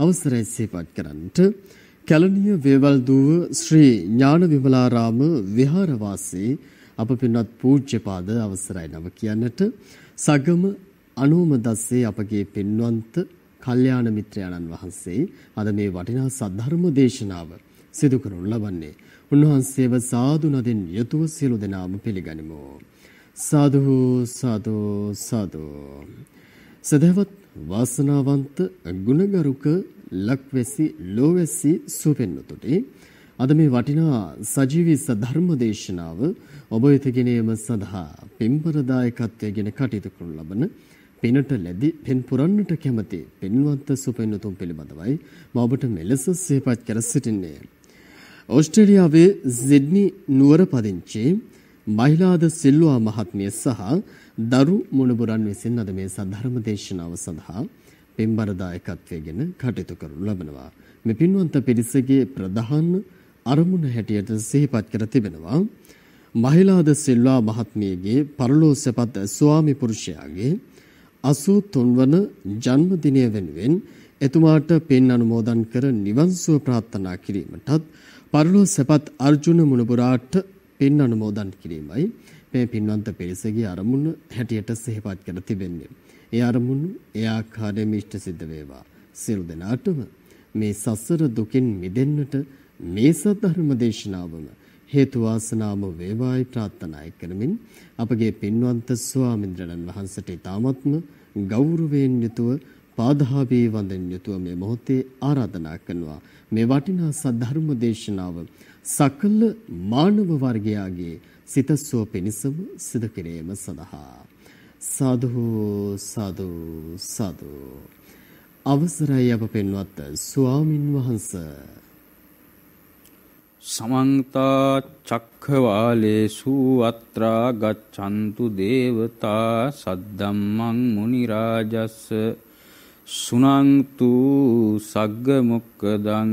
අවසරයි සිහිපත් කරන්නට කැලණිය වේවල් දුව ශ්‍රී ඥාන විමලාරාම විහාරවාසී අප පින්වත් පූජ්‍යපාද අවසරයි නම කියන්නට සගම අනෝම දස්සේ අපගේ පින්වන්ත කල්යාණ මිත්‍රයාණන් වහන්සේ අද මේ වටිනා සද්ධර්ම දේශනාව සිදු කරනු ලබන්නේ උන්වහන්සේව සාදු නදින් යතුව සියලු දෙනාම පිළිගනිමු සාදු සාදු සාදු සදහවත් වාසනාවන්ත ගුණගරුක ලක්වැසි ලෝවැසි සුපෙන්නතුටි අද මේ වටිනා සජීවී සධර්ම දේශනාව ඔබ වෙත ගෙනීම සඳහා පින්බර දායකත්වයෙන් කටයුතු කරනු ලබන පිනට ලැබි පෙන් පුරන්නට කැමති පින්වන්ත සුපෙන්නතුන් පිළිබඳවයි මම ඔබට මෙලෙස සිහිපත් කර සිටින්නේ ඕස්ට්‍රේලියාවේ සිඩ්නි නුවර පදිංචි මහිලාද සිල්වා මහත්මිය සහ දරු මුණුබුරන් විසින් අද මේ සද්ධර්ම දේශනාව සඳහා පෙම්බර දායකත්වයේගෙන කටයුතු කරනු ලබනවා. මේ පින්වන්ත පිරිසගේ ප්‍රධාන අරමුණ හැටියට සිහිපත් කර තිබෙනවා. මහිලාද සිල්වා මහත්මියගේ පරලෝසපත් ස්වාමි පුරුෂයාගේ 83 වන ජන්මදිනය වෙනුවෙන් එතුමාට පින් අනුමෝදන් කර නිවන් සුව ප්‍රාර්ථනා කිරීමටත් පරලෝසපත් අර්ජුන මුණුබුරාට පින් අනුමෝදන් කිරීමයි මේ පින්වන්ත පිරිසගේ අරමුණ හැටියට සිහිපත් කර තිබෙන්නේ. ඒ අරමුණු ඒ ආකාරයෙන් ඉෂ්ට සිද්ධ වේවා. සියලු දෙනාටම මේ සසර දුකින් මිදෙන්නට මේ සත්‍ය දේශනාවම හේතු වාසනාම වේවායි ප්‍රාර්ථනා කරමින් අපගේ පින්වන්ත ස්වාමින්ද්‍රණන් වහන්සේට ඊ타මත්ම ගෞරවයෙන් යුතුව පාදහාවේ වන්දන යුතුව මේ මොහොතේ ආරාධනා කරනවා මේ වටිනා සද්ධර්ම දේශනාව සකල මානව වර්ගයාගේ සිත සුව පිණිසම සිදු කිරීම සඳහා සාදු සාදු සාදු අවසරයි අප පෙන්වත් ස්වාමින් වහන්ස සමන්ත චක්ඛවාලේසු අත්‍රා ගච්ඡන්තු දේවතා සද්දම්මං මුනි රාජස්ස සුනන්තු සග්ග මොක්කදං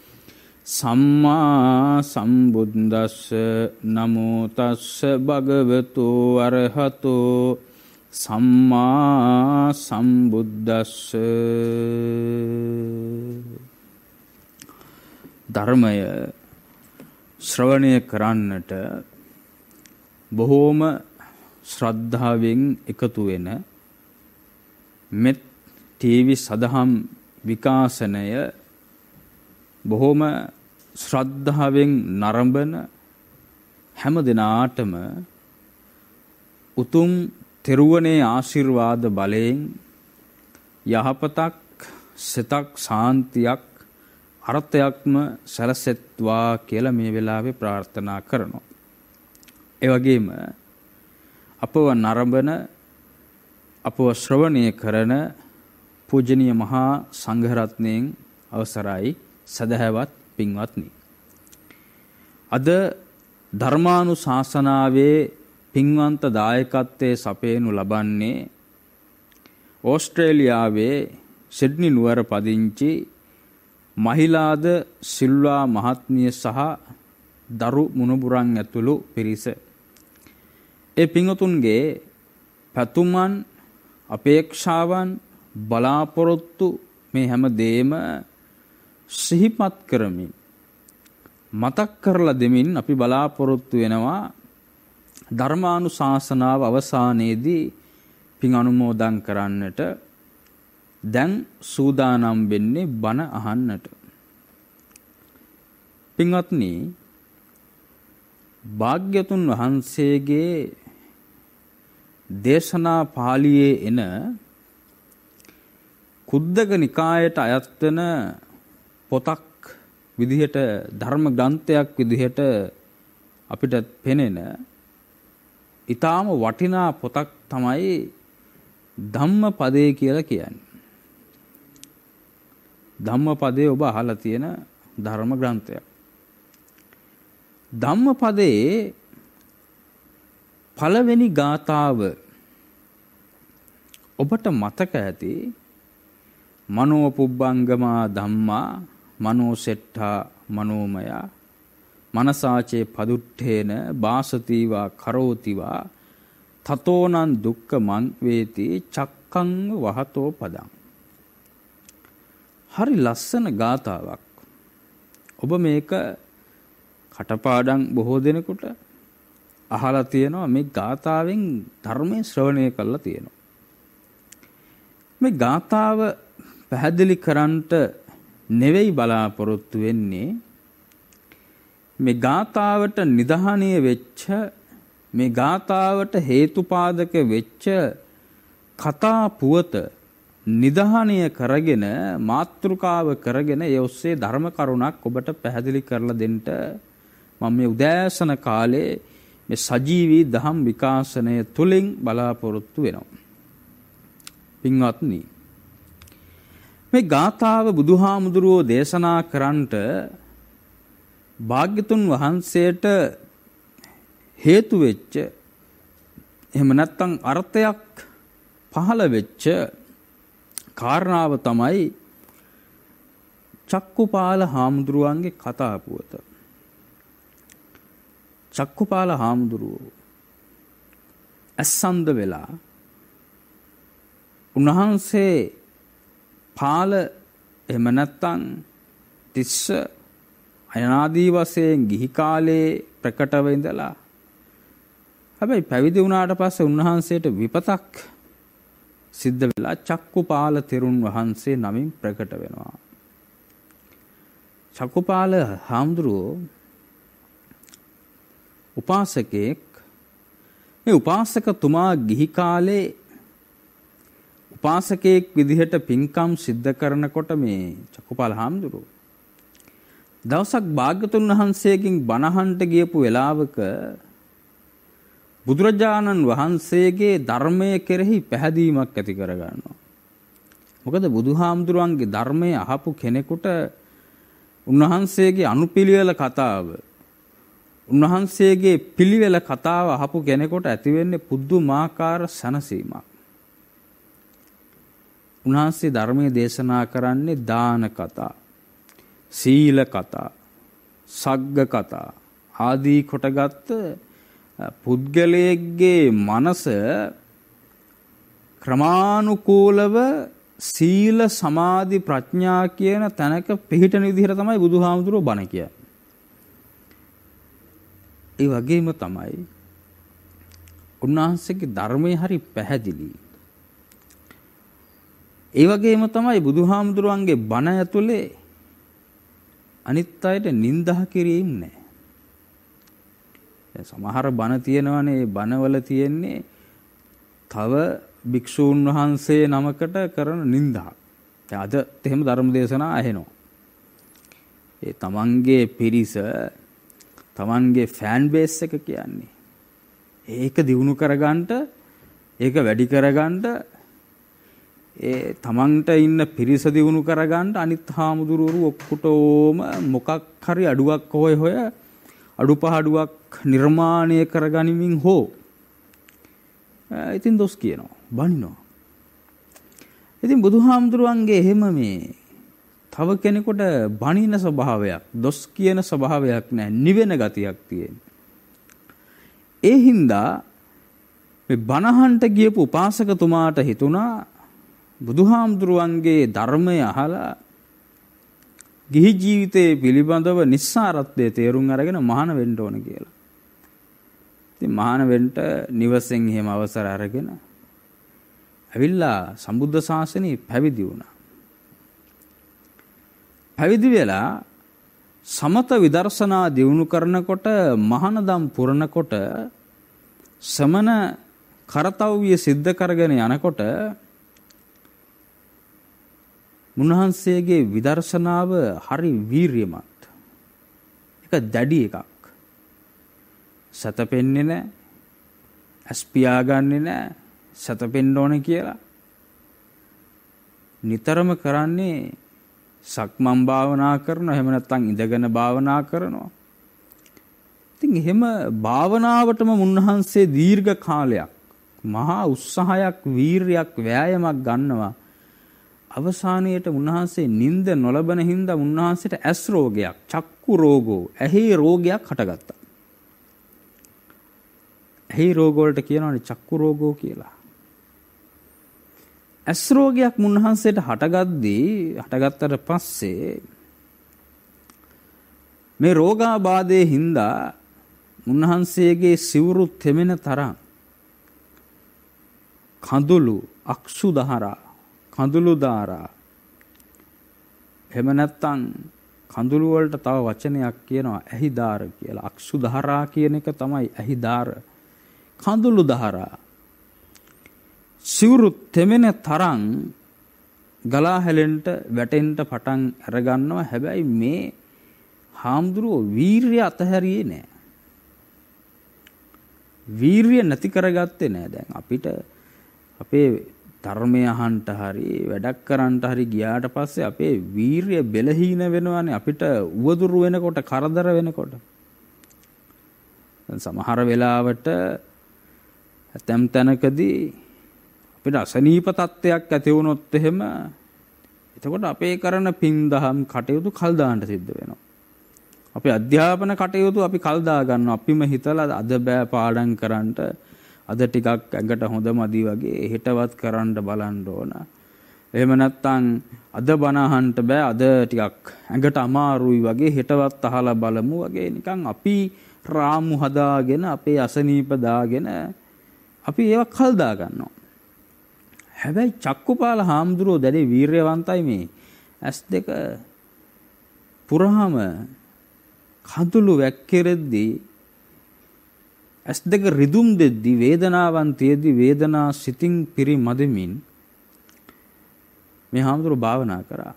සම්මා සම්බුද්දස්ස නමෝතස්ස භගවතු අරහතෝ සම්මා සම්බුද්දස්ස ධර්මය ශ්‍රවණය කරන්නට බොහෝම ශ්‍රද්ධාවෙන් එකතු වෙන මෙත් ටීවි සදහම් විකාශනය බොහොම ශ්‍රද්ධාවෙන් නරඹන හැම දිනාටම උතුම් තෙරුවනේ ආශිර්වාද බලයෙන් යහපතක් සිතක් සාන්තියක් අර්ථයක්ම සැලසෙත්වා කියලා මේ වෙලාවේ ප්‍රාර්ථනා කරනවා. ඒ වගේම අපව නරඹන අපව ශ්‍රවණය කරන පූජනීය මහා සංඝරත්නයෙන් අවසරයි සදහැවත් පින්වත්නි. අද ධර්මානු ශාසනාවේ පින්වන්ත දායකත්වය සපයනු ලබන්නේ ඕස්ට්‍රේලියාවේ සිඩ්නි නුවර පදිංචි මහිලාද සිල්වා මහත්මිය සහ දරු මුණුබුරන් ඇතුළු පිරිස. ඒ පිංහතුන්ගේ පැතුමන් අපේක්ෂාවන් බලාපොරොත්තු මේ හැම දේම සිහිපත් කරමින් මතක් කරලා දෙමින් අපි බලාපොරොත්තු වෙනවා ධර්මානුශාසනාව අවසානයේදී පින් අනුමෝදන් කරන්නට දැන් සූදානම් වෙන්නේ බණ අහන්නට. පින්වත්නි භාග්‍යතුන් වහන්සේගේ දේශනා පාළියේ එන කුද්දක නිකායට අයත් වෙන පොතක් විදිහට ධර්ම ග්‍රන්ථයක් විදිහට අපිට පෙනෙන ඊටාම වටිනා පොතක් තමයි ධම්මපදේ කියලා කියන්නේ. ධම්මපදේ ඔබ අහලා තියෙන ධර්ම ග්‍රන්ථයක්. ධම්මපදයේ පළවෙනි ගාතාව ඔබට මතක ඇති මනෝ පුබ්බංගමා ධම්මා මනෝසෙට්ඨා මනෝමයා මනසාචේ පදුට්ඨේන බාසතිවා කරෝතිවා තතෝනං දුක්ඛ මං වේති චක්ඛං වහතෝ පදං හරි ලස්සන ගාතාවක් ඔබ මේක කටපාඩම් බොහෝ දෙනෙකුට අහලා තියෙනවා මේ ගාතාවෙන් ධර්මයේ ශ්‍රවණය කළා තියෙනවා මේ ගාතාව පැහැදිලි කරන්නට නෙවෙයි බලාපොරොත්තු වෙන්නේ මේ ගාතාවට නිධානය වෙච්ච මේ ගාතාවට හේතුපාදක වෙච්ච කතා පුවත නිධානය කරගෙන මාත්‍රිකාව කරගෙන ඒ ඔස්සේ ධර්ම කරුණක් ඔබට පැහැදිලි කරලා දෙන්න මම මේ උදෑසන කාලේ මේ සජීවී දහම් විකාශනය තුලින් බලාපොරොත්තු වෙනවා. පින්වත්නි මේ ගාථාව බුදුහාමුදුරුවෝ දේශනා කරන්නට භාග්‍යතුන් වහන්සේට හේතු වෙච්ච එහෙම නැත්නම් අර්ථයක් පහළ වෙච්ච කාරණාව තමයි චක්කුපාල හාමුදුරුවන්ගේ කතා පුවත. චක්කුපාල හාමුදුරුවෝ ඇස්සන්ද වෙලා උන්වහන්සේ පාල එහෙම නැත්නම් තිස්ස අයනාදී වශයෙන් ගිහි කාලේ ප්‍රකට වෙඳලා හැබැයි පැවිදි වුණාට පස්සේ උන්වහන්සේට විපතක් සිද්ධ වෙලා චක්කුපාල තෙරුන් වහන්සේ නමින් ප්‍රකට වෙනවා. චක්කුපාල හාමුදුරුවෝ උපාසකෙක් මේ උපාසකතුමා ගිහි කාලේ උපාසකයෙක් විදිහට පින්කම් සිද්ධ කරනකොට මේ චක්කුපාල හාමුදුරුවෝ දවසක් භාග්‍යතුන් වහන්සේගෙන් බණහන්ට ගියපු වෙලාවක බුදුරජාණන් වහන්සේගේ ධර්මය කෙරෙහි පැහැදීමක් ඇති කරගන්නවා. මොකද බුදුහාමුදුරුවන්ගේ ධර්මය අහපු කෙනෙකුට උන්වහන්සේගේ අනුපිළිවෙල කතාව උන්වහන්සේගේ පිළිවෙල කතාව අහපු කෙනෙකුට ඇතිවෙන්නේ පුදුමාකාර සැනසීමක්. උන්වහන්සේ ධර්මයේ දේශනා කරන්නේ දාන කතා, සීල කතා, සග්ග කතා ආදී කොටගත් පුද්ගලයෙක්ගේ මනස ක්‍රමානුකූලව සීල සමාධි ප්‍රඥා කියන තැනක පිහිටන විදිහට තමයි බුදුහාමුදුරුවෝ බණ කියන්නේ. ඒ වගේම තමයි උන්වහන්සේගේ ධර්මයේ හරි පැහැදිලි. ඒ වගේම තමයි බුදුහාමුදුරුවන්ගේ බණ ඇතුලේ අනිත් අයට නින්දා කිරීම නැහැ. දැන් සමහර බණ තියෙනවනේ බණවල තියෙන්නේ තව භික්ෂූන් වහන්සේ නමකට කරන නින්දා. දැන් අද එහෙම ධර්ම දේශනා ඇහෙනවා. ඒ තමන්ගේ පිරිස තමන්ගේ ෆෑන් බේස් එක කියන්නේ. ඒක දිනු කරගන්නට ඒක වැඩි කරගන්නට ඒ තමන්ට ඉන්න පිරිස දියුණු කරගන්න අනිත් හාමුදුරුවරු ඔක්කොටම මොකක් හරි අඩුවක් හොය හොය අඩුපාඩුවක් නිර්මාණය කරගනිමින් හෝ ඉතින් දොස් කියනවා බනිනවා ඉතින් බුදුහාමුදුරුවන්ගේ එහෙම මේ තව කෙනෙකුට බනින ස්වභාවයක් දොස් කියන ස්වභාවයක් නැහැ නිවෙන ගතියක් තියෙන. ඒ හින්දා මේ බනහන්ට ගියපු උපාසකතුමාට හිතුණා බුදුහාමුදුරුවන්ගේ ධර්මය අහලා ගිහි ජීවිතයේ පිළිබඳව නිස්සාරත්වය තේරුම් අරගෙන මහාන වෙන්න ඕන කියලා. ඉතින් මහාන වෙන්න නිවසෙන් එහෙම අවසර අරගෙන ඇවිල්ලා සම්බුද්ධ ශාසනේ පැවිදි වුණා. පැවිදි වෙලා සමත විදර්ශනා දියුණු කරනකොට මහානදම් පුරනකොට සමන කරතව්‍ය සිද්ධ කරගෙන යනකොට මුන්වහන්සේගේ විදර්ශනාව හරි වීර්යමත්. එක දැඩි එකක්. සතපෙන්නේ නැහැ. ඇස් පියාගන්නේ නැහැ. සතපෙන්න ඕනේ කියලා. නිතරම කරන්නේ සක්මන් භාවනා කරනවා එහෙම නැත්නම් ඉඳගෙන භාවනා කරනවා. ඉතින් එහෙම භාවනාවටම මුන්වහන්සේ දීර්ඝ කාලයක් මහා උත්සාහයක් වීරයක් වෑයමක් ගන්නවා. අවසානයට උන්වහන්සේ නිින්ද නොලබන හින්දා උන්වහන්සේට ඇස් රෝගයක්, චක්කු රෝගෝ, ඇහි රෝගයක් හටගත්තා. ඇහි රෝග වලට කියනවනේ චක්කු රෝගෝ කියලා. ඇස් රෝගයක් මුන්හන්සේට හටගද්දී හටගත්තට පස්සේ මේ රෝගාබාධයේ හින්දා මුන්හන්සේගේ සිවුරු තෙමෙන තරම් කඳුළු අක්ෂු දහරා කඳුළු ධාරා එහෙම නැත්නම් කඳුළු වලට තව වචනයක් කියනවා ඇහි ධාර කියලා. අක්ෂු ධාරා කියන එක තමයි ඇහි ධාර. කඳුළු ධාරා. සිවුරු තෙමෙන තරම් ගලා හැලෙන්න වැටෙන්න පටන් අරගන්නවා. හැබැයි මේ හාමුදුරුව වීරිය අතහැරියේ නෑ. වීරිය නැති කරගත්තේ නෑ. දැන් අපිට අපේ ධර්මය අහන්ට හරි වැඩක් කරන්නට හරි ගියාට පස්සේ අපේ වීරිය බෙලහීන වෙනවානේ අපිට උවදුරු වෙනකොට කරදර වෙනකොට. සමහර වෙලාවට ඇතැම් තැනකදී අපිට අසනීප තත්ත්වයක් ඇති වුණොත් එහෙම එතකොට අපේ කරන පින් දහම් කටයුතු කල් දාන්න සිද්ධ වෙනවා. අපේ අධ්‍යාපන කටයුතු අපි කල් දා ගන්නවා. අපිම හිතලා අද බෑ පාඩම් කරන්නට අද ටිකක් ඇඟට හොඳ මදි වගේ හෙටවත් කරන්න බලන්න ඕන. එහෙම නැත්නම් අද බනහන්ට බෑ අද ටිකක් ඇඟට අමාරුයි වගේ හෙටවත් අහලා බලමු වගේ නිකන් අපි රාමු හදාගෙන අපේ අසනීප දාගෙන අපි ඒව කල් දා ගන්නවා. හැබැයි චක්කුපාල හාමුදුරුව දැඩි වීරයවන්තයි මේ. ඇස් දෙක පුරාම කඳුළු වැක්කිරෙද්දී ඇස් දෙක රිදුම් දෙද්දි වේදනාවන් තියෙද්දි වේදනා සිතින් පිරිමදමින් මේ හාමුදුරු භාවනා කරා.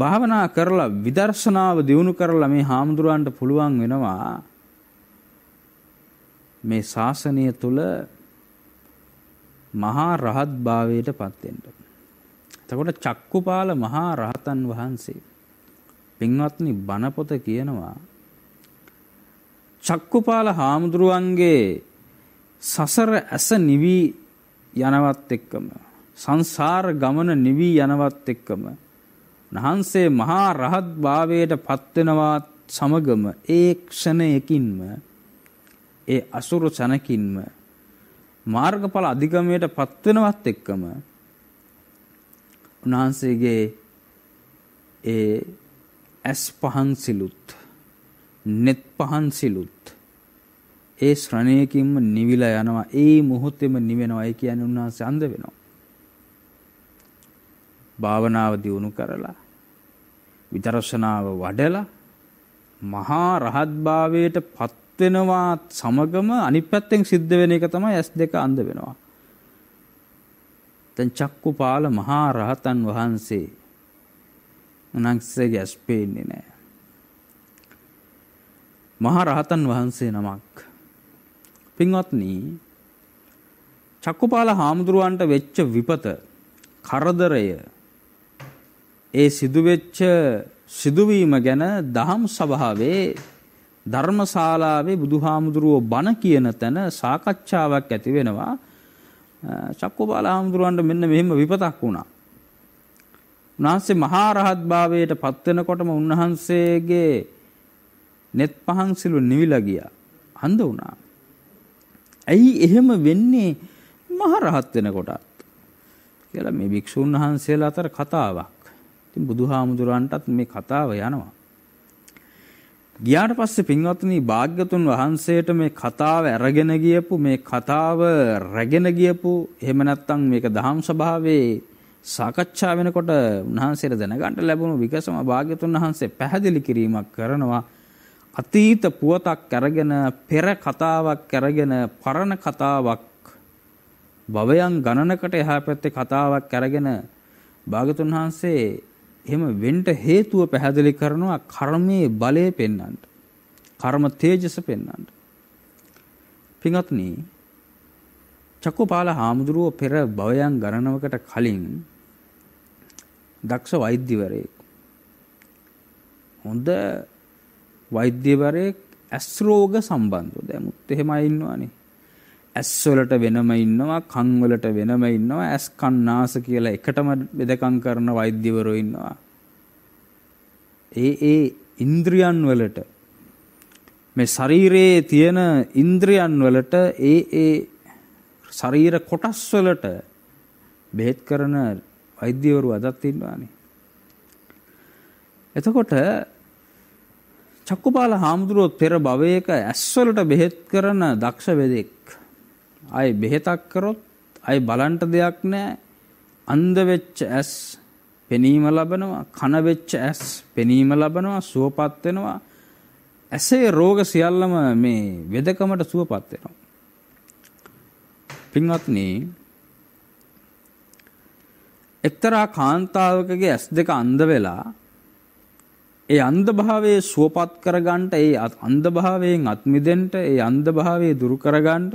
භාවනා කරලා විදර්ශනාව දියුණු කරලා මේ හාමුදුරුවන්ට පුළුවන් වෙනවා මේ ශාසනය තුල මහා රහත් භාවයට පත් වෙන්න. එතකොට චක්කුපාල මහා රහතන් වහන්සේ පින්වත්නි බණ පොත කියනවා චක්කුපාල හාමුදුරුවන්ගේ සසර ඇස නිවී යනවත් එක්කම සංසාර ගමන නිවී යනවත් එක්කම නහන්සේ මහා රහත් භාවයට පත්වෙනවත් සමගම ඒ ක්ෂණයකින්ම ඒ අසුරු සැනකින්ම මාර්ගඵල අධිගමයට පත්වෙනවත් එක්කම උන්වහන්සේගේ ඒ ඇස් පහන් සිලුත් net පහන් සිලුත් ඒ ශ්‍රණයකින්ම නිවිලා යනවා ඒ මොහොතේම නිවෙනවා ඒ කියන්නේ උන්වහන්සේ අඳ වෙනවා භාවනාව දියුණු කරලා විදර්ශනාව වඩලා මහා රහත්භාවයට පත් වෙනවා සමගම අනිත් පැත්තෙන් සිද්ධ වෙන එක තමයි S2 අඳ වෙනවා දැන් චක්කුපාල මහා රහතන් වහන්සේ උන්වහන්සේගේ ඇස් පේන්නේ නැහැ මහා රහතන් වහන්සේ නමක්. පින්වත්නි චක්කුපාල හාමුදුරුවන්ට වෙච්ච විපත කරදරය ඒ සිදුවෙච්ච සිදුවීම ගැන දහම් සභාවේ ධර්මශාලාවේ බුදුහාමුදුරුවෝ බණ කියන තැන සාකච්ඡාවක් ඇති වෙනවා චක්කුපාල හාමුදුරුවන්ට මෙන්න මෙහෙම විපතක් වුණා. උන්වහන්සේ මහා රහත් භාවයට පත් වෙනකොටම උන්වහන්සේගේ net පහන් සිලු නිවිලා ගියා. අඳ වුණා. ඇයි එහෙම වෙන්නේ මහ රහත් වෙනකොටත් කියලා මේ භික්ෂුන් වහන්සේලා අතර කතාවක්. ඉතින් බුදුහාමුදුරන්ටත් මේ කතාව යනවා. ගියාට පස්සේ පින්වත්නි භාග්‍යතුන් වහන්සේට මේ කතාව අරගෙන ගියපු මේ කතාව රැගෙන ගියපු එහෙම නැත්නම් මේක දහම් සභාවේ සාකච්ඡා වෙනකොට උන්වහන්සේට දැනගන්න ලැබුණු විගසම භාග්‍යතුන් වහන්සේ පැහැදිලි කිරීමක් කරනවා අතීත පුවතක් අරගෙන පෙර කතාවක් අරගෙන පරණ කතාවක් භවයන් ගණනකට එහා පැත්තේ කතාවක් අරගෙන භාගතුන් වහන්සේ එහෙම වෙන්න හේතුව පැහැදිලි කරනවා කර්මයේ බලය පෙන්වන්නට. කර්ම තේජස පෙන්වන්නට. පින්වත්නි චක්කපාල හාමුදුරුව පෙර භවයන් ගණනවකට කලින් දක්ෂ වෛද්‍යවරයෙක්. හොඳ වෛද්‍යවරයෙක් ඇස් රෝග සම්බන්ධව දැමුත් එහෙම ඉන්නවනේ ඇස් වලට වෙනම ඉන්නවා කන් වලට වෙනම ඉන්නවා ඇස් කන් නාස කියලා එකටම බෙදකම් කරන වෛද්‍යවරයෝ ඉන්නවා ඒ ඒ ඉන්ද්‍රියන් වලට මේ ශරීරයේ තියෙන ඉන්ද්‍රියන් වලට ඒ ඒ ශරීර කොටස් වලට බෙහෙත් කරන වෛද්‍යවරු අදත් ඉන්නවානේ එතකොට චක්කුපාල හාමුදුරුවොත් පෙර භවයක ඇස්වලට බෙහෙත් කරන දක්ෂ වෙදෙක්. අයි බෙහෙතක් කරොත් අයි බලන්ට දෙයක් නෑ අන්දවෙච්ච ඇස් පෙනීම ලබනවා කනවෙච්ච ඇස් පෙනීම ලබනවා සුවපත් වෙනවා ඇසේ රෝග සියල්ලම මේ වෙදකමට සුවපත් වෙනවා. පින්වත්නි එක්තරා කාන්තාවකගේ ඇස් දෙක අන්ධ වෙලා ඒ අන්ධභාවයේ සුවපත් කරගන්නට ඒ අන්ධභාවයෙන් අත් මිදෙන්නට ඒ අන්ධභාවය දුරු කරගන්නට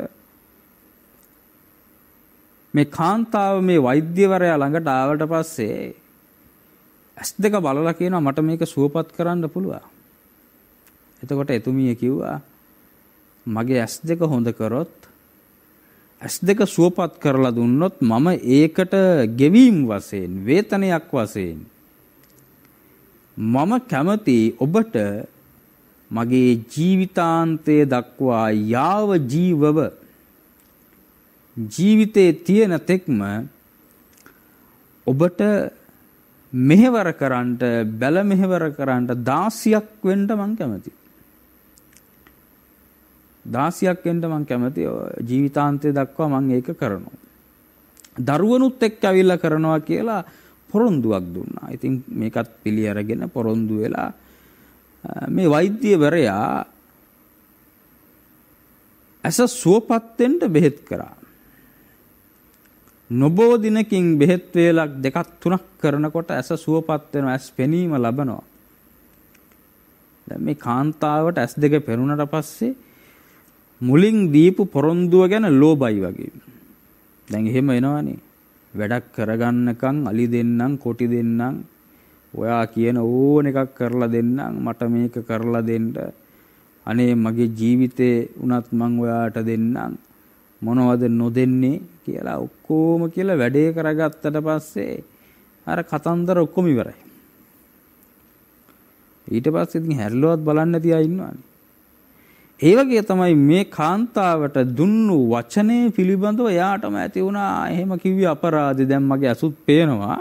මේ කාන්තාව මේ වෛද්‍යවරයා ළඟට ආවට පස්සේ ඇස් දෙක බලලා කියනවා මට මේක සුවපත් කරන්න පුළුවන්. එතකොට එතුමිය කිව්වා මගේ ඇස් දෙක හොඳ කරොත් ඇස් දෙක සුවපත් කරලා දුන්නොත් මම ඒකට ගෙවීම් වශයෙන් වේතනයක් වශයෙන් මම කැමති ඔබට මගේ ජීවිතාන්තය දක්වා යාව ජීවව ජීවිතයේ තියෙන තෙක්ම ඔබට මෙහෙවර කරන්නට බැල මෙහෙවර කරන්නට දාසියක් වෙන්න මං කැමතියි. දාසියක් වෙන්න මං කැමති ජීවිතාන්තය දක්වා මං ඒක කරනවා. දරුවනුත් එක්ක ඇවිල්ලා කරනවා කියලා පොරොන්දුවක් දුන්නා. ඉතින් මේකත් පිළි අරගෙන පොරොන්දු වෙලා මේ වෛද්‍යවරයා ඇස සුවපත් වෙන්න බෙහෙත් කරා. නොබෝ දිනකින් බෙහෙත් වේලක් දෙකක් තුනක් කරනකොට ඇස සුවපත් වෙනවා ඇස් පෙනීම ලබනවා. දැන් මේ කාන්තාවට ඇස් දෙක පෙරුණට පස්සේ මුලින් දීපු පොරොන්දුව ගැන ලෝභයි වගේ. දැන් එහෙම වෙනවනේ. වැඩක් කරගන්නකම් අලි දෙන්නම් කොටි දෙන්නම් ඔයා කියන ඕන එකක් කරලා දෙන්නම් මට මේක කරලා දෙන්න අනේ මගේ ජීවිතේ උනත් මං ඔයාට දෙන්නම් මොනවද නොදෙන්නේ කියලා ඔක්කොම කියලා වැඩේ කරගත්තට පස්සේ අර කතන්දර ඔක්කොම ඉවරයි ඊට පස්සේ ඉතින් හැරලුවත් බලන්න තියා ඉන්නවනේ ඒ වගේ තමයි මේ කාන්තාවට දුන්නු වචනේ පිළිබඳව එයාටම ඇති වුණා එහෙම කිව්වේ අපරාධේ දැන් මගේ අසුත් පේනවා.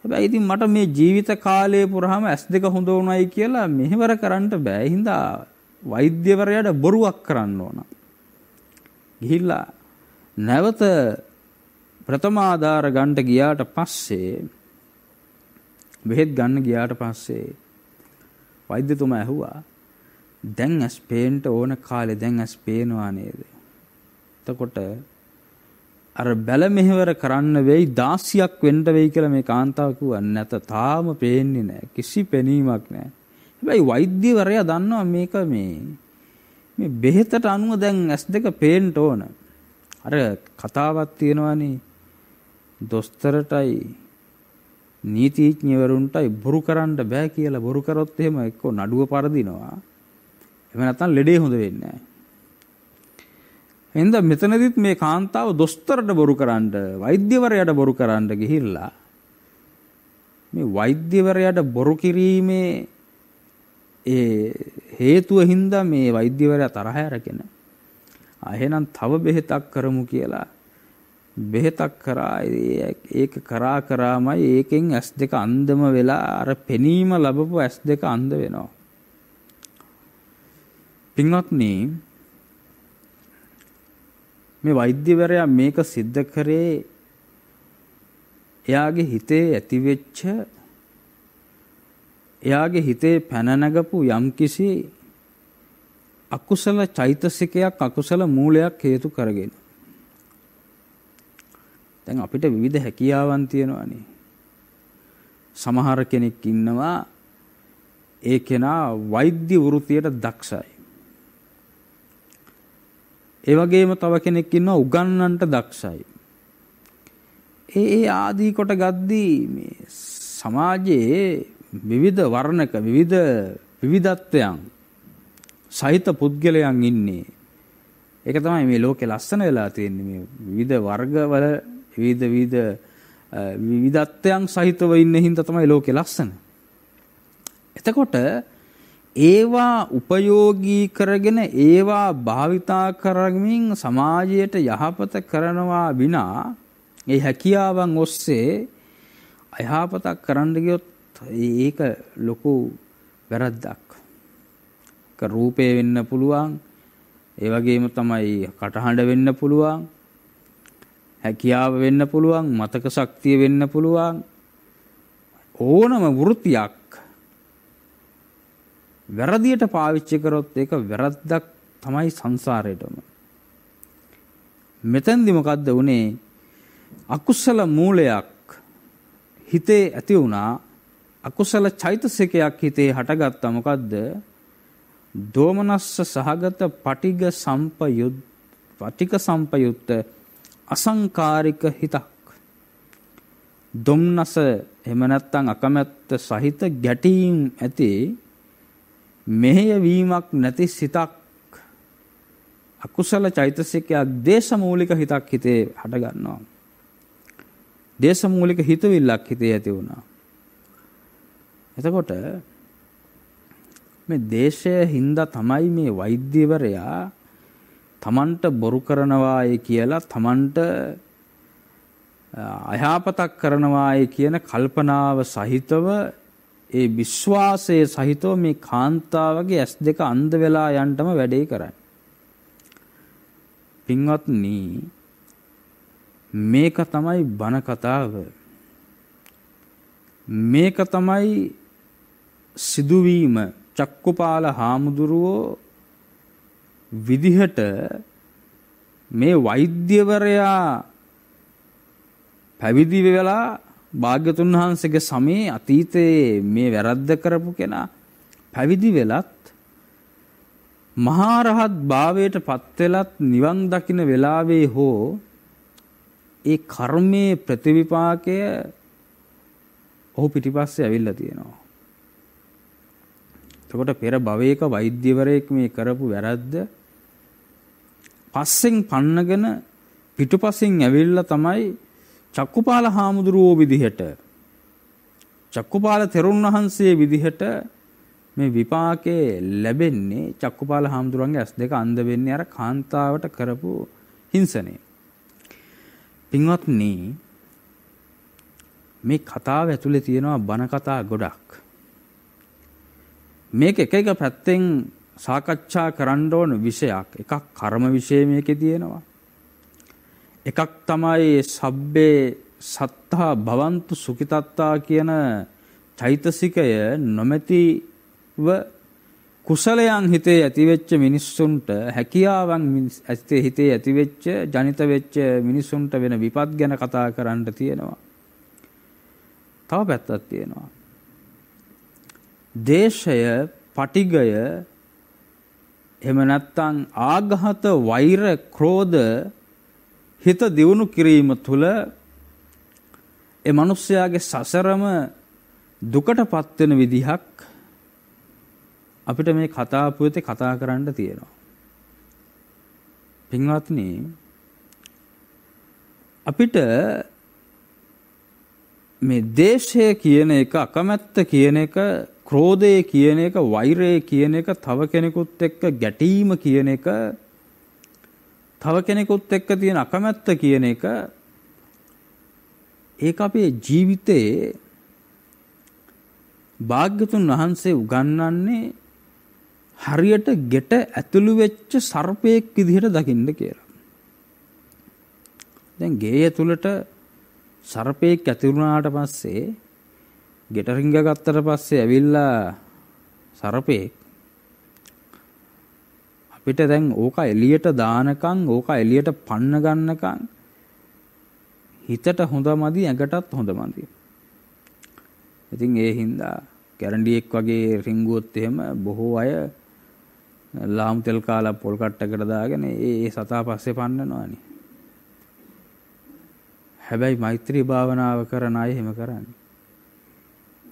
හැබැයි ඉතින් මට මේ ජීවිත කාලය පුරාම S2 හොඳ වුණයි කියලා මෙහෙවර කරන්න බෑ. ඒ හින්දා වෛද්‍යවරයාට බොරුවක් කරන්න ඕන. ගිහිල්ලා නැවත ප්‍රථමාධාර ගන්න ගියාට පස්සේ බෙහෙත් ගන්න ගියාට පස්සේ වෛද්‍යතුමා ඇහුවා දැන් ඇස් පේන්ට ඕන කාලේ දැන් ඇස් පේනවා නේද? එතකොට අර බැල මෙහෙවර කරන්න වෙයි 16ක් වෙන්න වෙයි කියලා මේ කාන්තාව කිව්වන්නේ නැත. තාම පේන්නේ නැහැ. කිසි පෙනීමක් නැහැ. හැබැයි වෛද්‍යවරයා දන්නවා මේක මේ මේ බෙහෙතට අනුව දැන් ඇස් දෙක පේන්න ඕන. අර කතාවක් තියෙනවානේ දොස්තරටයි නීතිඥවරුන්ටයි බොරු කරන්න බෑ කියලා බොරු කරොත් එහෙම එක්ක නඩුව පරදිනවා එහෙම නැත්නම් ලෙඩේ හොඳ වෙන්නේ නැහැ. එහෙනම් මෙතනදිත් මේ කාන්තාව දොස්තරට බොරු කරන්න, වෛද්‍යවරයාට බොරු කරන්න ගිහිල්ලා මේ වෛද්‍යවරයාට බොරු කිරීමේ ඒ හේතුව හින්දා මේ වෛද්‍යවරයා තරහ යරගෙන එහෙනම් තව බෙහෙතක් කරමු කියලා බෙහෙතක් කරා ඒක කරා කරාමයි ඒකෙන් S2 අන්දම වෙලා අර පෙනීම ලැබපු S2 අන්ද වෙනවා පින්වත්නි මේ වෛද්‍යවරයා මේක सिद्ध කරේ එයාගේ හිතේ ඇතිවෙච්ච එයාගේ හිතේ පැන නැගපු යම්කිසි අකුසල චෛතසිකයක් අකුසල මූලයක් හේතු කරගෙන දැන් අපිට විවිධ හැකියාවන් තියෙනවානේ සමහර කෙනෙක් ඉන්නවා ඒ කෙනා වෛද්‍ය වෘතියට දක්ෂයි ඒ වගේම තව කෙනෙක් ඉන්නවා උගන්නන්ට දක්ෂයි. ඒ ඒ ආදී කොට ගද්දී මේ සමාජයේ විවිධ වර්ණක විවිධ විවිධත්වයන් සහිත පුද්ගලයන් ඉන්නේ. ඒක තමයි මේ ලෝකේ ලස්සන වෙලා තියෙන්නේ මේ විවිධ වර්ගවල විවිධ විවිධ විවිධත්වයන් සහිතව ඉන්න හින්දා තමයි ලෝකේ ලස්සන. එතකොට ඒවා උපයෝගී කරගෙන ඒවා භාවිතා කරමින් සමාජයට යහපත කරනවා විනා ඒ හැකියාවන් ඔස්සේ අයහපතක් කරන්න ගියොත් ඒක ලොකු වැරද්දක්. ඒක රූපේ වෙන්න පුළුවන්. ඒ වගේම තමයි කටහඬ වෙන්න පුළුවන්. හැකියාව වෙන්න පුළුවන්, මතක ශක්තිය වෙන්න පුළුවන්. ඕනම වෘත්තියක් වැරදියට පාවිච්චි කරොත් ඒක වැරද්දක් තමයි සංසාරයටම. මෙතෙන්දි මොකද්ද වුනේ? අකුසල මූලයක් හිතේ ඇති වුණා. අකුසල චෛතසිකයක් හිතේ හටගත්තා මොකද්ද? දෝමනස්ස සහගත පටිග සම්පයුත් පටික සම්පයුත්ත අසංකාරික හිතක්. දොම්නස එහෙම නැත්නම් අකමැත්ත සහිත ගැටීම් ඇති මෙහෙය වීමක් නැති සිතක් අකුසල චෛතසිකයක් දේශමූලික හිතක් හිතේ හට ගන්නවා. දේශමූලික හිතවිල්ලක් හිතේ ඇති වුණා. එතකොට මේ දේශය හින්දා තමයි මේ වෛද්‍යවරයා තමන්ට බොරු කරනවාය කියලා තමන්ට අයහපතක් කරනවාය කියන කල්පනාව සහිතව ඒ විශ්වාසයේ සහිතව මේ කාන්තාවගේ ඇස් දෙක අන්ධ වෙලා යන්නම වැඩේ කරන්නේ. පින්වත්නි මේක තමයි බණ කතාව. මේක තමයි සිදුවීම චක්කුපාල හාමුදුරුවෝ විදිහට මේ වෛද්‍යවරයා පැවිදි වෙලා භාග්‍යතුන් වහන්සේගේ සමයේ අතීතයේ මේ වැරද්ද කරපු කෙනා පැවිදි වෙලත් මහරහත් භාවයට පත් වෙලත් නිවන් දකින වෙලාවේ හෝ ඒ කර්මයේ ප්‍රතිවිපාකය ඔහු පිටිපස්සේ ඇවිල්ලා තියෙනවා. එතකොට පෙර භවයක වෛද්‍යවරයෙක් මේ කරපු වැරද්ද පස්සෙන් පන්නගෙන පිටුපසින් ඇවිල්ලා තමයි චක්කුපාල හාමුදුරුවෝ විදිහට චක්කුපාල තෙරුන් වහන්සේ විදිහට මේ විපාකේ ලැබෙන්නේ චක්කුපාල හාමුදුරුවන්ගේ ඇස් දෙක අන්ධ වෙන්නේ අර කාන්තාවට කරපු හිංසනේ. පින්වත්නි මේ කතාව ඇතුලේ තියෙනවා බන කතා ගොඩක්. මේක එක එක පැත්තෙන් සාකච්ඡා කරන්න ඕන විෂයක්. එකක් කර්ම විෂය මේකේ තියෙනවා. එකක් තමයි සබ්බේ සත්තා භවන්තු සුඛිතත්තා කියන චෛතසිකය නොමැතිව කුසලයන් හිතේ ඇතිවෙච්ච මිනිස්සුන්ට හැකියාවන් ඇත්තේ හිතේ ඇතිවෙච්ච ජනිත වෙච්ච මිනිස්සුන්ට වෙන විපත් ගැන කතා කරන්න තියෙනවා. තව පැත්තක් තියෙනවා. දේශය, පටිගය එහෙම නැත්නම් ආඝාත, වෛර, ක්‍රෝධ හිත දියුණු කිරීම තුළ ඒ මිනිස්යාගේ සසරම දුකටපත් වෙන විදිහක් අපිට මේ කතා පුවතේ කතා කරන්න තියෙනවා. පින්වත්නි අපිට මේ දේශය කියන එක අකමැත්ත කියන එක ක්‍රෝධය කියන එක වෛරය කියන එක තව කෙනෙකුත් එක්ක ගැටීම කියන එක තව කෙනෙකුත් එක්ක තියෙන අකමැත්ත කියන එක ඒක අපේ ජීවිතයේ භාග්‍යතුන් වහන්සේ උගන්වන්නේ හරියට ගෙට ඇතුළු වෙච්ච සර්පයෙක් විදිහට දකින්න කියලා. දැන් ගේ ඇතුළට සර්පයෙක් ඇතුළු වුණාට පස්සේ ගෙට රිංග ගත්තට පස්සේ ඇවිල්ලා සර්පයෙක් අපිට දැන් ඕක එළියට දානකම් ඕක එළියට පන්න ගන්නකම් හිතට හොඳමදි ඇඟටත් හොඳමදි. ඉතින් ඒ හින්දා ගැරන්ඩියෙක් වගේ රිංගුවොත් එහෙම බොහෝ අය ලාම් තෙල් කාලා පොල් කට්ටකට දාගෙන ඒ සතා පස්සේ පන්නනවානේ. හැබැයි මෛත්‍රී භාවනාව කරන අය එහෙම කරන්නේ.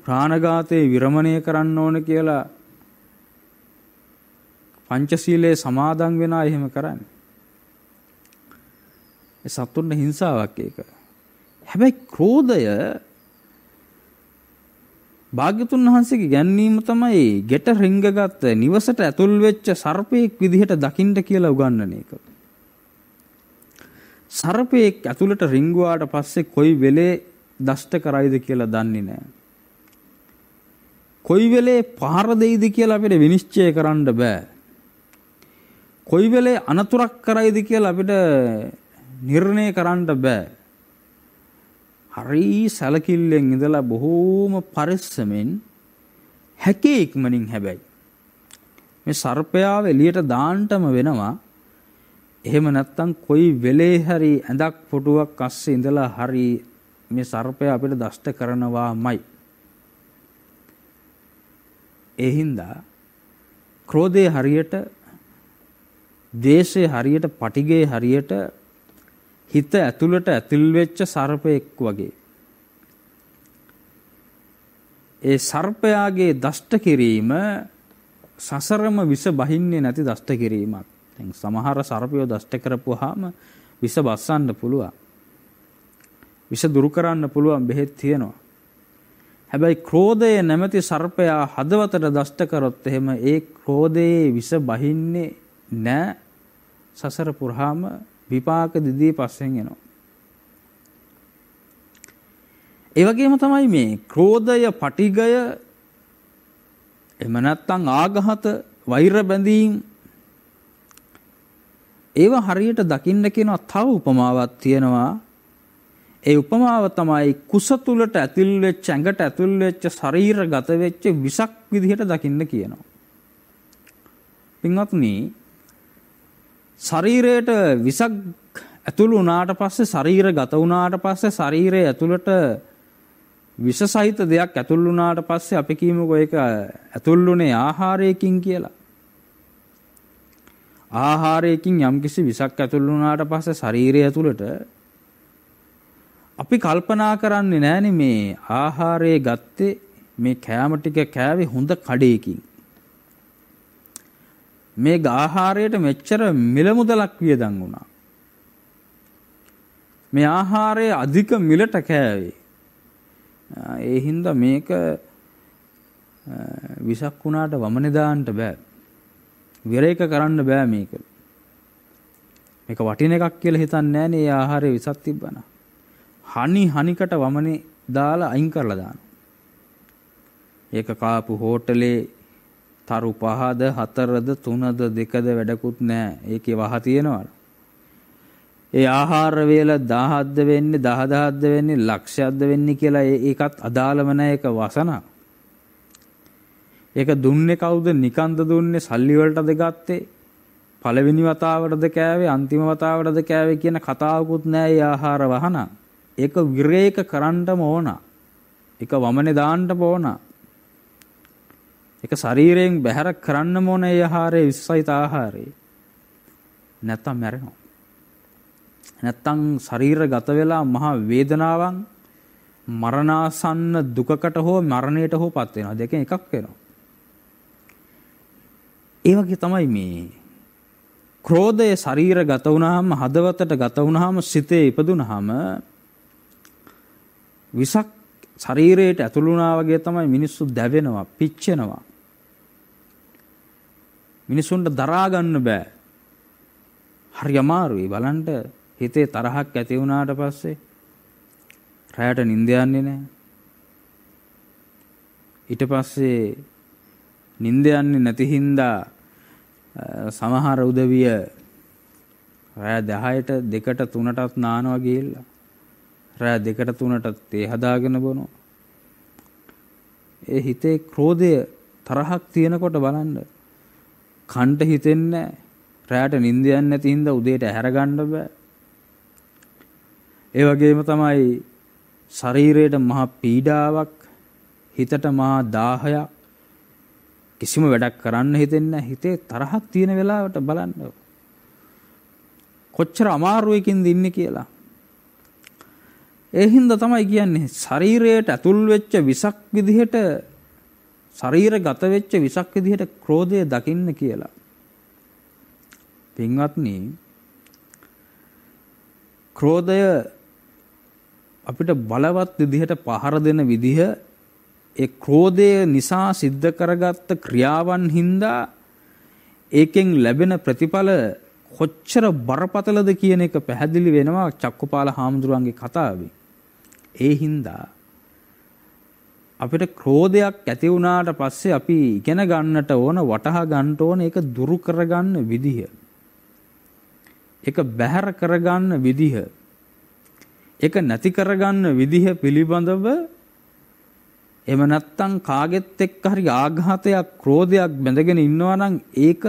ප්‍රාණඝාතයේ විරමණය කරන්න ඕන කියලා පංචශීලයේ සමාදන් වෙනා එහෙම කරන්නේ. ඒ සතුන්ට හිංසාවක් ඒක. හැබැයි ක්‍රෝධය භාග්‍යතුන් වහන්සේගේ ගැන්වීම තමයි ගෙට රිංගගත්ත නිවසට ඇතුල් වෙච්ච සර්පයෙක් විදිහට දකින්න කියලා උගන්වන එක. සර්පයෙක් ඇතුළට රිංගුවාට පස්සේ කොයි වෙලේ දෂ්ට කරයිද කියලා දන්නේ නැහැ. කොයි වෙලේ පහර දෙයිද කියලා අපිට විනිශ්චය කරන්න බෑ. කොයි වෙලේ අනතුරක් කරයිද කියලා අපිට නිර්ණය කරන්න බෑ. හරි සැලකිල්ලෙන් ඉඳලා බොහෝම පරිස්සමෙන් හැකේ ඉක්මනින් හැබැයි. මේ සර්පයාව එළියට දාන්නම වෙනවා. එහෙම නැත්තම් කොයි වෙලේ හරි ඇඳක් පොටුවක් අස්සේ ඉඳලා හරි මේ සර්පයා අපිට දෂ්ට කරනවාමයි. ඒ හින්දා ක්‍රෝධය හරියට දේශේ හරියට පටිගේ හරියට හිත ඇතුළට ඇතුල් වෙච්ච සර්පෙක් වගේ. ඒ සර්පයාගේ දෂ්ට කිරීම සසරම විස බහින්නේ නැති දෂ්ට කිරීමක්. දැන් සමහර සර්පයෝ දෂ්ට කරපුවාම විස බස්සන්න පුළුවන්. විස දුරු කරන්න පුළුවන් බෙහෙත් තියෙනවා. හැබැයි ක්‍රෝධය නැමැති සර්පයා හදවතට දෂ්ට කරොත් එහෙම ඒ ක්‍රෝධයේ විස බහින්නේ නෑ සසර පුරහාම විපාක දිදී පස්සෙන් එනවා. ඒවගේම තමයි මේ ක්‍රෝධය පටිගය එමනත්තං ආගහත වෛර බැඳීම් ඒව හරියට දකින්න කියනවා තව උපමාවක් තියෙනවා ඒ උපමාව තමයි කුස තුලට ඇතුල් වෙච්ච ඇඟට ඇතුල් වෙච්ච ශරීරගත වෙච්ච විසක් විදිහට දකින්න කියනවා. පින්වත්නි ශරීරයට විසක් ඇතුළු වුණාට පස්සේ ශරීර ගත වුණාට පස්සේ ශරීරය ඇතුළට විෂ සහිත දෙයක් ඇතුල් වුණාට පස්සේ අපි කියමුකෝ ඒක ඇතුල් වුණේ ආහාරයකින් කියලා. ආහාරයකින් යම්කිසි විසක් ඇතුල් වුණාට පස්සේ ශරීරය ඇතුළට අපි කල්පනා කරන්නේ නැහනේ මේ ආහාරයේ ගත්තේ මේ කෑම ටික කෑවේ හොඳ කඩේකින්. මේ ආහාරයට මෙච්චර මිල මුදලක් වියදම් වුණා. මේ ආහාරය අධික මිලට කෑවේ. ඒ හින්දා මේක විසක් වුණාට වමනේ දාන්න බෑ. විරේක කරන්න බෑ මේක. මේක වටින එකක් කියලා හිතන්නේ නෑනේ ඒ ආහාරයේ විසක් තිබ්බනම්. හනි හනිකට වමනේ දාලා අයින් කරලා දානවා. ඒක කාපු හෝටලේ තරු පහද හතරද තුනද දෙකද වැඩකුත් නැහැ ඒකේ වහ තියෙනවා ඒ ආහාර වේල 1000ක්ද වෙන්නේ 10000ක්ද වෙන්නේ ලක්ෂයක්ද වෙන්නේ කියලා ඒකත් අදාළම නැහැ ඒක වසනක් ඒක දුන්නේ කවුද නිකන්ද දුන්නේ සල්ලි වලටද ගත්තේ පළවෙනි වතාවටද කෑවේ අන්තිම වතාවටද කෑවේ කියන කතාවකුත් නෑ ඒ ආහාර වහන. ඒක විරේක කරන්නම ඕන. ඒක වමනේ දාන්නම ඕන. ඒක ශරීරයෙන් බැහැර කරන්න ඕන ඒ ආහාරයේ විශ්සයිත ආහාරේ. නැත්තම් මැරෙනවා. නැත්තම් ශරීරගත වෙලා මහා වේදනාවන් මරණාසන්න දුකකට හෝ මරණයට හෝ පත් වෙනවා. දෙකෙන් එකක් වෙනවා. ඒ වගේ තමයි මේ ක්‍රෝධය ශරීරගත වුණාම හදවතට ගත වුණාම සිතේ ඉපදුනහම විසක් ශරීරයට ඇතුළු වුණා වගේ තමයි මිනිස්සු දැවෙනවා, පිච්චෙනවා. මිනිසුන්ට දරා ගන්න බෑ. හරි අමාරුයි බලන්න හිතේ තරහක් ඇති වුණාට පස්සේ රැයට නිින්ද යන්නේ නැහැ. ඊට පස්සේ නිින්ද යන්නේ නැති හින්දා සමහර උදවිය රෑ 10ට 2ට 3ටත් නානවා ගිහිල්ලා රෑ 2ට 3ට තේ හදාගෙන බොනවා. ඒ හිතේ ක්‍රෝධය තරහක් තියෙනකොට බලන්න කන්ට හිතෙන්නේ රැට නිින්ද යන්නේ නැති හින්දා උදේට ඇහැර ගන්න බෑ. ඒ වගේම තමයි ශරීරයට මහ පීඩාවක් හිතට මහා දාහයක් කිසිම වැඩක් කරන්න හිතෙන්නේ හිතේ තරහක් තියෙන වෙලාවට බලන්න කොච්චර අමාරුවකින්ද ඉන්නේ කියලා ඒ හින්දා තමයි කියන්නේ ශරීරයට ඇතුල් වෙච්ච විසක් විදිහට ශරීරගත වෙච්ච විසක් විදිහට ක්‍රෝධය දකින්න කියලා. පින්වත්නි ක්‍රෝධය අපිට බලවත් විදිහට පහර දෙන විදිහ ඒ ක්‍රෝධය නිසා සිද්ධ කරගත්ත ක්‍රියාවන් හින්දා ඒකෙන් ලැබෙන ප්‍රතිඵල කොච්චර බරපතලද කියන එක පැහැදිලි වෙනවා චක්කුපාල හාමුදුරුවන්ගේ කතාවේ. ඒ හින්දා අපිට ක්‍රෝධයක් ඇති වුණාට පස්සේ අපි ඉගෙන ගන්නට ඕන වටහා ගන්නට ඕන ඒක දුරු කරගන්න විදිහ. ඒක බැහැර කරගන්න විදිහ. ඒක නැති කරගන්න විදිහ පිළිබඳව එහෙම නැත්තම් කාගෙත් එක්ක හරි ආඝාතයක් ක්‍රෝධයක් බැඳගෙන ඉන්නවා නම් ඒක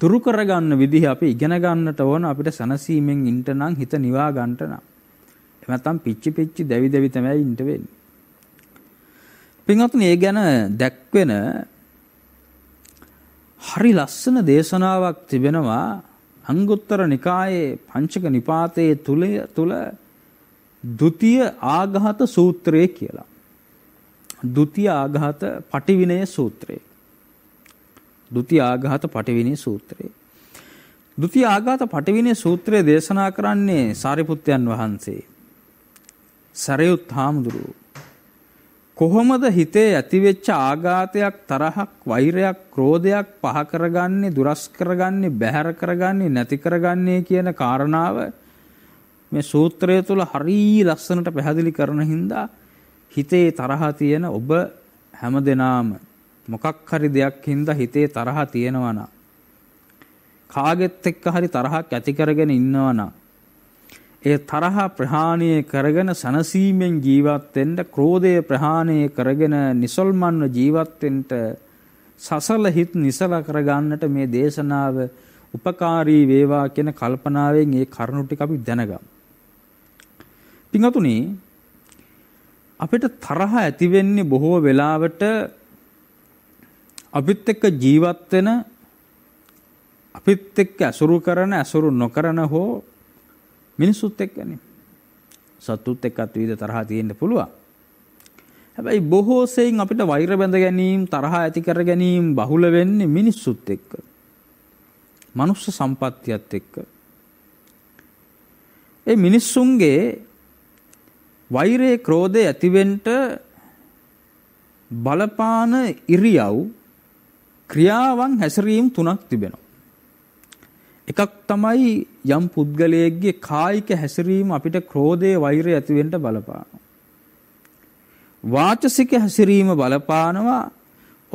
දුරු කරගන්න විදිහ අපි ඉගෙන ගන්නට ඕන අපිට සනසීමෙන් ඉන්න නම් හිත නිවා ගන්නට නම් එහෙම නැත්තම් පිච්චි පිච්චි දැවි දැවි තමයි ඉන්න වෙන්නේ පින්වත්නි ඒ ගැන දැක්වෙන හරි ලස්සන දේශනාවක් තිබෙනවා අංගුත්තර නිකායේ පංචක නිපාතයේ තුලය තුල ဒုတိ ය ආඝාත සූත්‍රය කියලා. ဒုတိ ය ආඝාත පටිවිණය සූත්‍රය. ဒုတိ ය ආඝාත පටිවිණය සූත්‍රය. ဒုတိ ය ආඝාත පටිවිණය සූත්‍රය දේශනා කරන්නේ සාරිපුත්යන් වහන්සේ. සරයුත් හාමුදුරුවෝ කොහොමද හිතේ ඇතිවෙච්ච ආඝාතයක් තරහක් වෛරයක් ක්‍රෝධයක් පහ කරගන්නේ දුරස් කරගන්නේ බැහැර කරගන්නේ නැති කරගන්නේ කියන කාරණාව මේ සූත්‍රය තුල හරී ලස්සනට පැහැදිලි කරන හින්දා හිතේ තරහ තියෙන ඔබ හැමදෙනාම මොකක් හරි දෙයක් හින්දා හිතේ තරහ තියෙනවා කාගෙත් එක්ක හරි තරහක් ඇති කරගෙන ඉන්නවනම් ඒ තරහා ප්‍රහාණය කරගෙන සනසීමෙන් ජීවත් වෙන්න ක්‍රෝධය ප්‍රහාණය කරගෙන නිසල්මන්ව ජීවත් වෙන්න සසල හිත නිසල කරගන්නට මේ දේශනාව උපකාරී වේවා කියන කල්පනාවෙන් මේ කරුණු ටික අපි දැනගමු. පින්වතුනි අපිට තරහ ඇති වෙන්නේ බොහෝ වෙලාවට අපිත් එක්ක ජීවත් වෙන අපිත් එක්ක අසුරු කරන අසුරු නොකරන හෝ මිනිස්සුත් එක්කනේ. සත්තුත් එක්කත් විවිධ තරහා තියෙන්න පුළුවන්. හැබැයි බොහෝ සෙයින් අපිට වෛර බැඳ ගැනීම, තරහා ඇති කර ගැනීම බහුල වෙන්නේ මිනිස්සුත් එක්ක. මනුස්ස සම්පත්තියත් එක්ක. ඒ මිනිස්සුන්ගේ වෛරයේ ක්‍රෝධය ඇතිවෙන්ට බලපාන ඉරියව් ක්‍රියාවන් හැසිරීම් තුනක් තිබෙනවා. එකක් තමයි යම් පුද්ගලයෙක්ගේ කායික හැසිරීම අපිට ක්‍රෝධය වෛරය ඇතිවෙන්ට බලපානවා. වාචසික හැසිරීම බලපානවා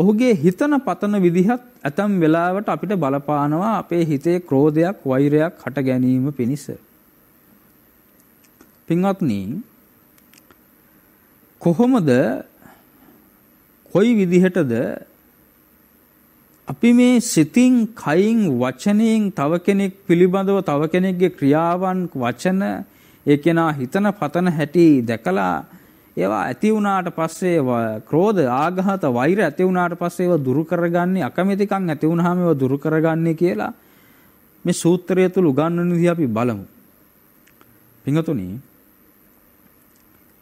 ඔහුගේ හිතන පතන විදිහත් ඇතම් වෙලාවට අපිට බලපානවා අපේ හිතේ ක්‍රෝධයක් වෛරයක් හට ගැනීම පිණිස. පින්වත්නී කොහොමද කොයි විදිහටද අපි මේ සිතින් කයින් වචනයෙන් තව කෙනෙක් පිළිබඳව තව කෙනෙක්ගේ ක්‍රියාවන් වචන ඒ කෙනා හිතන පතන හැටි දැකලා ඒවා ඇති වුණාට පස්සේ ක්‍රෝධ ආඝාත වෛර ඇති වුණාට පස්සේ ඒවා දුරු කරගන්නේ අකමැතිකම් ඇති වුණාම ඒවා දුරු කරගන්නේ කියලා මේ සූත්‍රය තුල උගන්වන විදිහ අපි බලමු. පින්වතුනි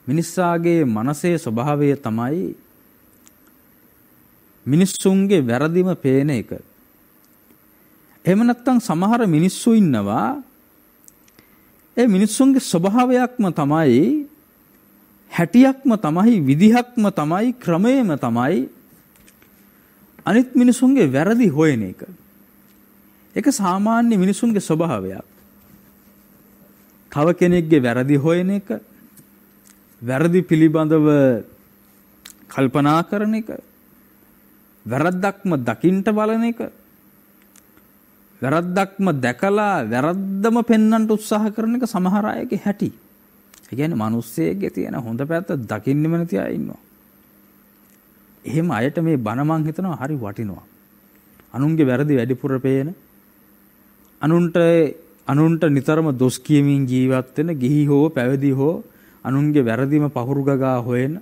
මිනිස්සාගේ මනසේ ස්වභාවය තමයි මිනිස්සුන්ගේ වැරදිම පේන එක. එහෙම නැත්නම් සමහර මිනිස්සු ඉන්නවා ඒ මිනිස්සුන්ගේ ස්වභාවයක්ම තමයි හැටියක්ම තමයි විදිහක්ම තමයි ක්‍රමයේම තමයි අනිත් මිනිසුන්ගේ වැරදි හොයන එක. ඒක සාමාන්‍ය මිනිසුන්ගේ ස්වභාවයක්. තව කෙනෙක්ගේ වැරදි හොයන එක වැරදි පිළිබඳව කල්පනා කරන එක වැරද්දක්ම දකින්ට බලන එක වැරද්දක්ම දැකලා වැරද්දම පෙන්වන්නට උත්සාහ කරන එක සමහර අයගේ හැටි. ඒ කියන්නේ මිනිස්සෙගේ තියෙන හොඳ පැත්ත දකින්නෙම නැති අය ඉන්නවා. එහෙම අයට මේ බණ මං හිතනවා හරි වටිනවා. අනුන්ගේ වැරදි වැඩිපුර පේන අනුන්ට අනුන්ට නිතරම දොස් කියමින් ජීවත් වෙන ගිහි හෝ පැවිදි හෝ අනුන්ගේ වැරදිම පහුරු ගගා හොයන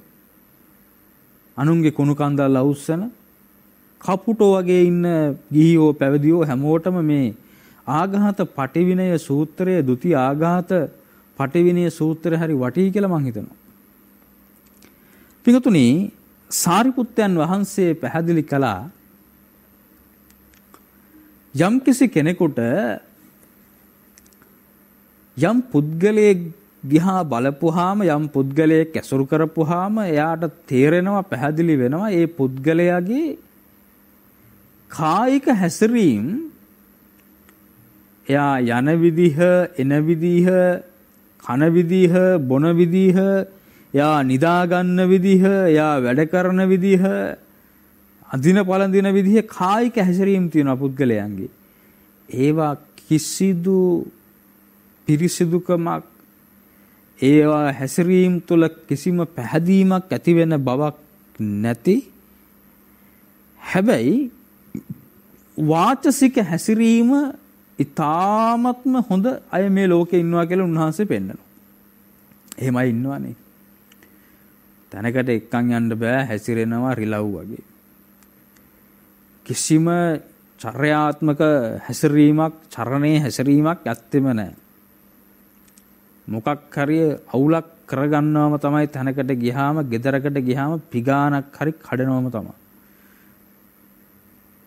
අනුන්ගේ කුණු කන්දල් අවුස්සන කපුටෝ වගේ ඉන්න ගිහියෝ පැවිදියෝ හැමෝටම මේ ආඝාත පටිවිනය සූත්‍රය ဒ උති ආඝාත පටිවිනය සූත්‍රය හරි වටී කියලා මං හිතනවා. පිටුතුනි සාරිපුත්තයන් වහන්සේ පැහැදිලි කළා යම්කිසි කෙනෙකුට යම් පුද්ගලයෙක් දිහා බලපුවාම යම් පුද්ගලයෙක් ඇසුරු කරපුවාම එයාට තේරෙනවා පැහැදිලි වෙනවා ඒ පුද්ගලයාගේ කායික හැසිරීම් එයා යන විදිහ, එන විදිහ, කන විදිහ, බොන විදිහ, එයා නිදා ගන්න විදිහ, එයා වැඩ කරන විදිහ, අඳින පළඳින විදිහ කායික හැසිරීම් තියෙනවා පුද්ගලයන්ගේ. ඒවා කිසිදු පිරිසිදුකමක් ඒවා හැසිරීම් තුළ කිසිම පැහැදීමක් ඇති වෙන බවක් නැති හැබැයි වාචසික හැසිරීම ඉතාමත්ම හොඳ අය මේ ලෝකේ ඉන්නවා කියලා උන්වහන්සේ පෙන්නනවා. එහෙමයි ඉන්නවනේ. තැනකට එක්කන් යන්න බෑ හැසිරෙනවා රිලව් වගේ. කිසිම චර්යාත්මක හැසිරීමක්, චරණේ හැසිරීමක් ඇත්තෙම නැහැ. මොකක් හරි අවුලක් කරගන්නවම තමයි තැනකට ගියාම, ගෙදරකට ගියාම පිගානක් හරි කඩනවම තමයි.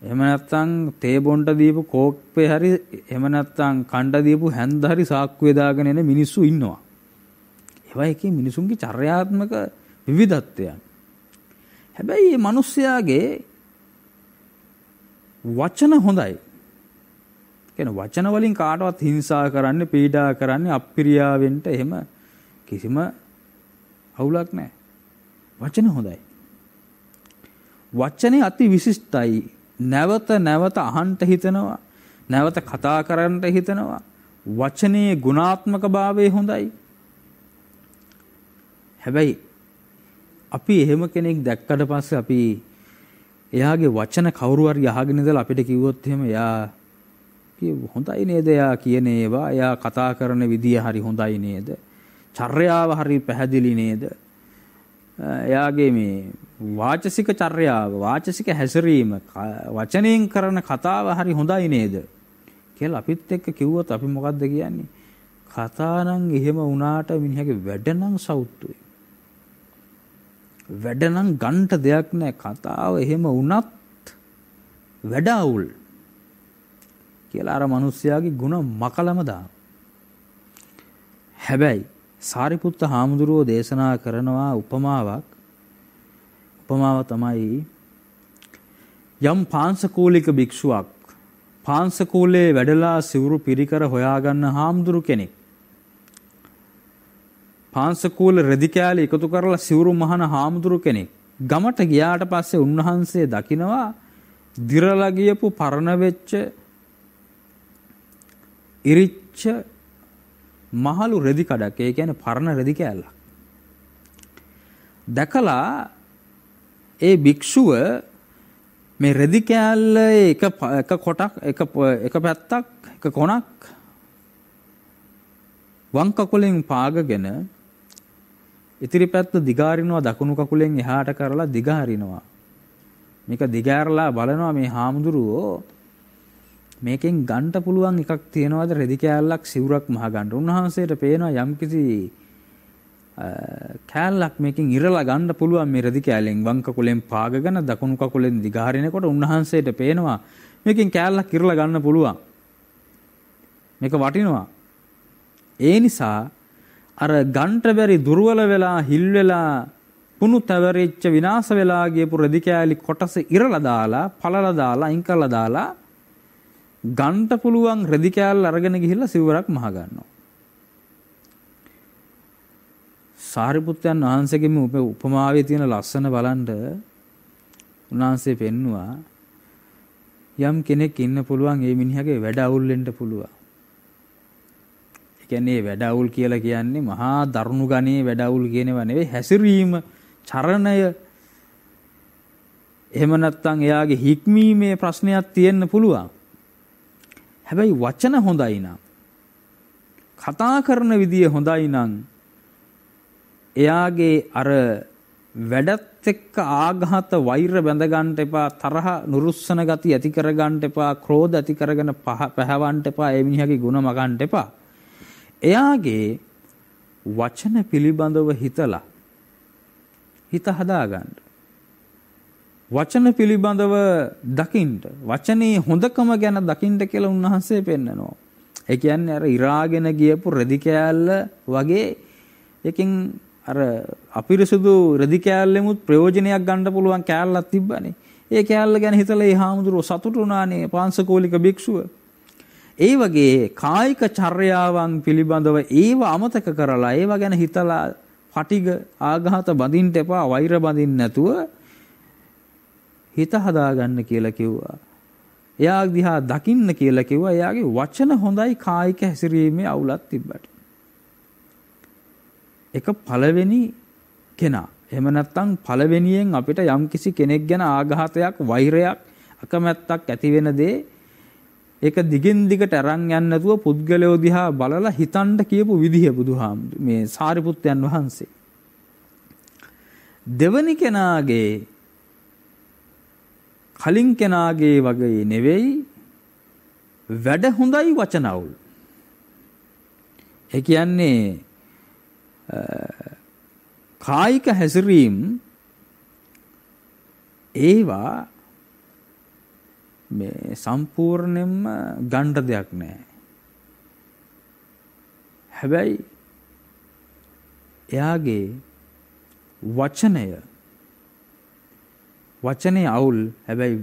එහෙම නැත්නම් තේ බොණ්ඩ දීපු කෝප්පේ හරි එහෙම නැත්නම් කණ්ඩ දීපු හැන්ද හරි සාක්කුව දාගෙන එන මිනිස්සු ඉන්නවා. ඒවා එකේ මිනිසුන්ගේ චර්යාත්මක විවිධත්වයන්. හැබැයි මේ මිනිස්යාගේ වචන හොඳයි. කියන වචන වලින් කාටවත් හිංසා කරන්න, පීඩා කරන්න, අප්‍රියාවෙන්ට එහෙම කිසිම අවුලක් නැහැ. වචන හොඳයි. වචනේ අති විශිෂ්ටයි නැවත නැවත අහන්ට හිතනවා. නැවත කතා කරන්නට හිතනවා. වචනයේ ගුණාත්මක භාවය හොඳයි. හැබැයි අපි එහෙම කෙනෙක් දැක්කට පස්සේ අපි එයාගේ වචන කවුරු හරි අහගෙන ඉඳලා අපිට කිව්වොත් එහෙම එයා හොඳයි නේද එයා කියන ඒවා එයා කතා කරන විදිය හරි හොඳයි නේද චර්යාව හරි පැහැදිලි නේද එයාගේ මේ වාචසික චර්යාව වාචසික හැසිරීම වචනයෙන් කරන කතාව හරි හොඳයි නේද කියලා අපිත් එක්ක කිව්වොත් අපි මොකද්ද කියන්නේ කතා නම් එහෙම වුණාට මිනිහගේ වැඩ නම් සෞත්තුයි වැඩ නම් ගන්ට දෙයක් නැහැ කතාව එහෙම වුණත් වැඩ අවුල් කියලා අර මිනිස්යාගේ ಗುಣ මකලම දාන හැබැයි සාරිපුත්ත හාමුදුරුවෝ දේශනා කරනවා උපමාවක් උපමාව තමයි යම් පාංශකූලික භික්ෂුවක් පාංශකූලේ වැඩලා සිවුරු පිරිකර හොයාගන්න හාමුදුරු කෙනෙක් පාංශකූල රෙදි කෑලි එකතු කරලා සිවුරු මහන හාමුදුරු කෙනෙක් ගමට ගියාට පස්සේ උන්වහන්සේ දකිනවා දිරලා ගියපු පරණ වෙච්ච ඉරිච්ච මහලු රෙදි කඩක් ඒ කියන්නේ පරණ රෙදි කෑල්ලක්. දැකලා ඒ භික්ෂුව මේ රෙදි කෑල්ල එක එක කොටක් එක එක පැත්තක් එක කොනක් වම් කකුලෙන් පාගගෙන ඉතිරි පැත්ත දිගාරිනවා දකුණු කකුලෙන් එහාට කරලා දිගාරිනවා. මේක දිගෑරලා බලනවා මේ හාමුදුරුවෝ මේකෙන් ගන්ට පුළුවන් එකක් තියෙනවද රෙදි කෑල්ලක් සිවුරක් මහ ගන්නට උන්වහන්සේට පේනවා යම්කිසි කෑල්ලක් මේකින් ඉරලා ගන්න පුළුවන් මේ රෙදි කෑල්ලෙන් වම් කකුලෙන් පාගගෙන දකුණු කකුලෙන් දිගහරිනකොට උන්වහන්සේට පේනවා මේකෙන් කෑල්ලක් ඉරලා ගන්න පුළුවන් මේක වටිනවා ඒ නිසා අර ගන්ට බැරි දුර්වල වෙලා හිල් වෙලා කුණු තැවරිච්ච විනාශ වෙලා ගියපු රෙදි කෑලි කොටස ඉරලා දාලා පළලා දාලා අයින් කරලා දාලා ගන්ට පුළුවන් රෙදි කෑල්ල අරගෙන ගිහිල්ලා සිවුරක් මහ ගන්නවා. සාරිපුත්යන් වහන්සේගෙම උපමාවේ තියෙන ලස්සන බලන්න උන්වහන්සේ පෙන්නවා යම් කෙනෙක් ඉන්න පුළුවන් ඒ මිනිහගේ වැඩ අවුල් වෙන්න පුළුවන්. ඒ කියන්නේ වැඩ අවුල් කියලා කියන්නේ මහා දරුණු ගණේ වැඩ අවුල් කියනවා නෙවෙයි හැසිරීම චරණය එහෙම නැත්නම් එයාගේ හික්මීමේ ප්‍රශ්නයක් තියෙන්න පුළුවන්. හැබැයි වචන හොඳයි නම් කතා කරන විදිය හොඳයි නම් එයාගේ අර වැඩත් එක්ක ආඝාත වෛර බැඳ ගන්නට එපා තරහ නුරුස්සන ගති ඇති කර ගන්නට එපා ක්‍රෝධ ඇති කරගෙන පහවන්නට එපා ඒ මිනිහාගේ ಗುಣ මගන්නට එපා එයාගේ වචන පිළිබඳව හිතලා හිත හදාගන්න වචන පිළිබඳව දකින්න වචනේ හොඳකම ගැන දකින්න කියලා උන්වහන්සේ පෙන්නනවා. ඒ කියන්නේ අර ඉරාගෙන ගියපු රෙදි කෑල්ල වගේ එකකින් අර අපිරිසුදු රෙදි කෑල්ලෙමුත් ප්‍රයෝජනයක් ගන්න පුළුවන් කෑල්ලක් තිබ්බනේ. ඒ කෑල්ල ගැන හිතලා ඒ හාමුදුරුවෝ සතුටු වුණානේ පාංශකෝලික භික්ෂුව. ඒ වගේ කායික චර්යාවන් පිළිබඳව ඒව අමතක කරලා ඒව ගැන හිතලා පටිග ආඝාත බඳින්න එපා වෛර බඳින්න නැතුව හිත හදාගන්න කියලා කිව්වා. එයා දිහා දකින්න කියලා කිව්වා. එයාගේ වචන හොඳයි කායික හැසිරීමේ අවුලක් තිබ්බට. එක පළවෙනි කෙනා. එහෙම නැත්නම් පළවෙනියෙන් අපිට යම්කිසි කෙනෙක් ගැන ආඝාතයක්, වෛරයක්, අකමැත්තක් ඇති වෙන දේ ඒක දිගින් දිගට අරන් යන්න නැතුව පුද්ගලයෝ දිහා බලලා හිතන්න කියපු විදිහ බුදුහාමුදුර මේ සාරිපුත්යන් වහන්සේ. දෙවනි කෙනාගේ කලින් කෙනාගේ වගේ නෙවෙයි වැඩ හොඳයි වචන අවුල්. ඒ කියන්නේ කායික හැසිරීම් ඒවා මේ සම්පූර්ණයෙන්ම ගණ්ඩ දෙයක් නෑ. හැබැයි එයාගේ වචනය වචනේ අවුල් හැබැයි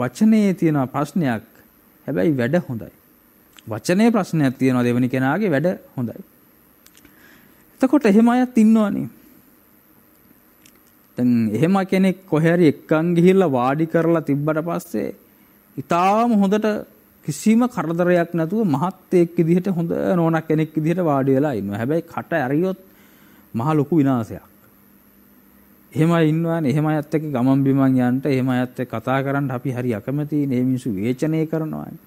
වචනේ තියෙන ප්‍රශ්නයක් හැබැයි වැඩ හොඳයි. වචනේ ප්‍රශ්නයක් තියෙනවා දෙවෙනි කෙනාගේ වැඩ හොඳයි. එතකොට එහෙම අයත් ඉන්නවනේ. දැන් එහෙම කෙනෙක් කොහේරි එක්කන් ගිහිල්ලා වාඩි කරලා තිබ්බට පස්සේ ඊටාම හොඳට කිසිම කරදරයක් නැතුව මහත්යෙක් විදිහට හොඳ නෝනක් කෙනෙක් විදිහට වාඩි වෙලා ඉන්නවා. හැබැයි කට ඇරියොත් මහ ලොකු විනාශයක්. එහෙම ඉන්නවානේ එහෙම අයත් එක්ක ගමන් බිමන් යන්න එහෙම අයත් එක්ක කතා කරන්න අපි හරි අකමැති නේ මිනිස්සු විචනය කරනවානේ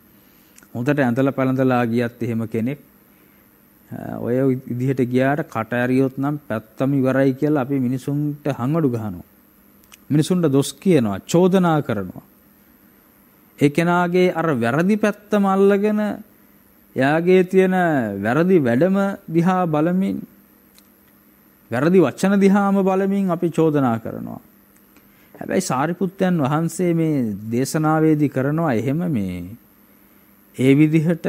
හොඳට ඇඳලා පැලඳලා ගියත් එහෙම කෙනෙක් ඔය විදිහට ගියාට කට ඇරියොත් නම් පැත්තම ඉවරයි කියලා අපි මිනිසුන්ට හංගඩු ගහනවා මිනිසුන්ට දොස් කියනවා චෝදනා කරනවා ඒ කෙනාගේ අර වැරදි පැත්තම අල්ලගෙන එයාගේ තියෙන වැරදි වැඩම දිහා බලමින් වැරදි වචන දිහාම බලමින් අපි චෝදනා කරනවා. හැබැයි සාරිපුත්තයන් වහන්සේ මේ දේශනාවේදී කරනවා එහෙම මේ ඒ විදිහට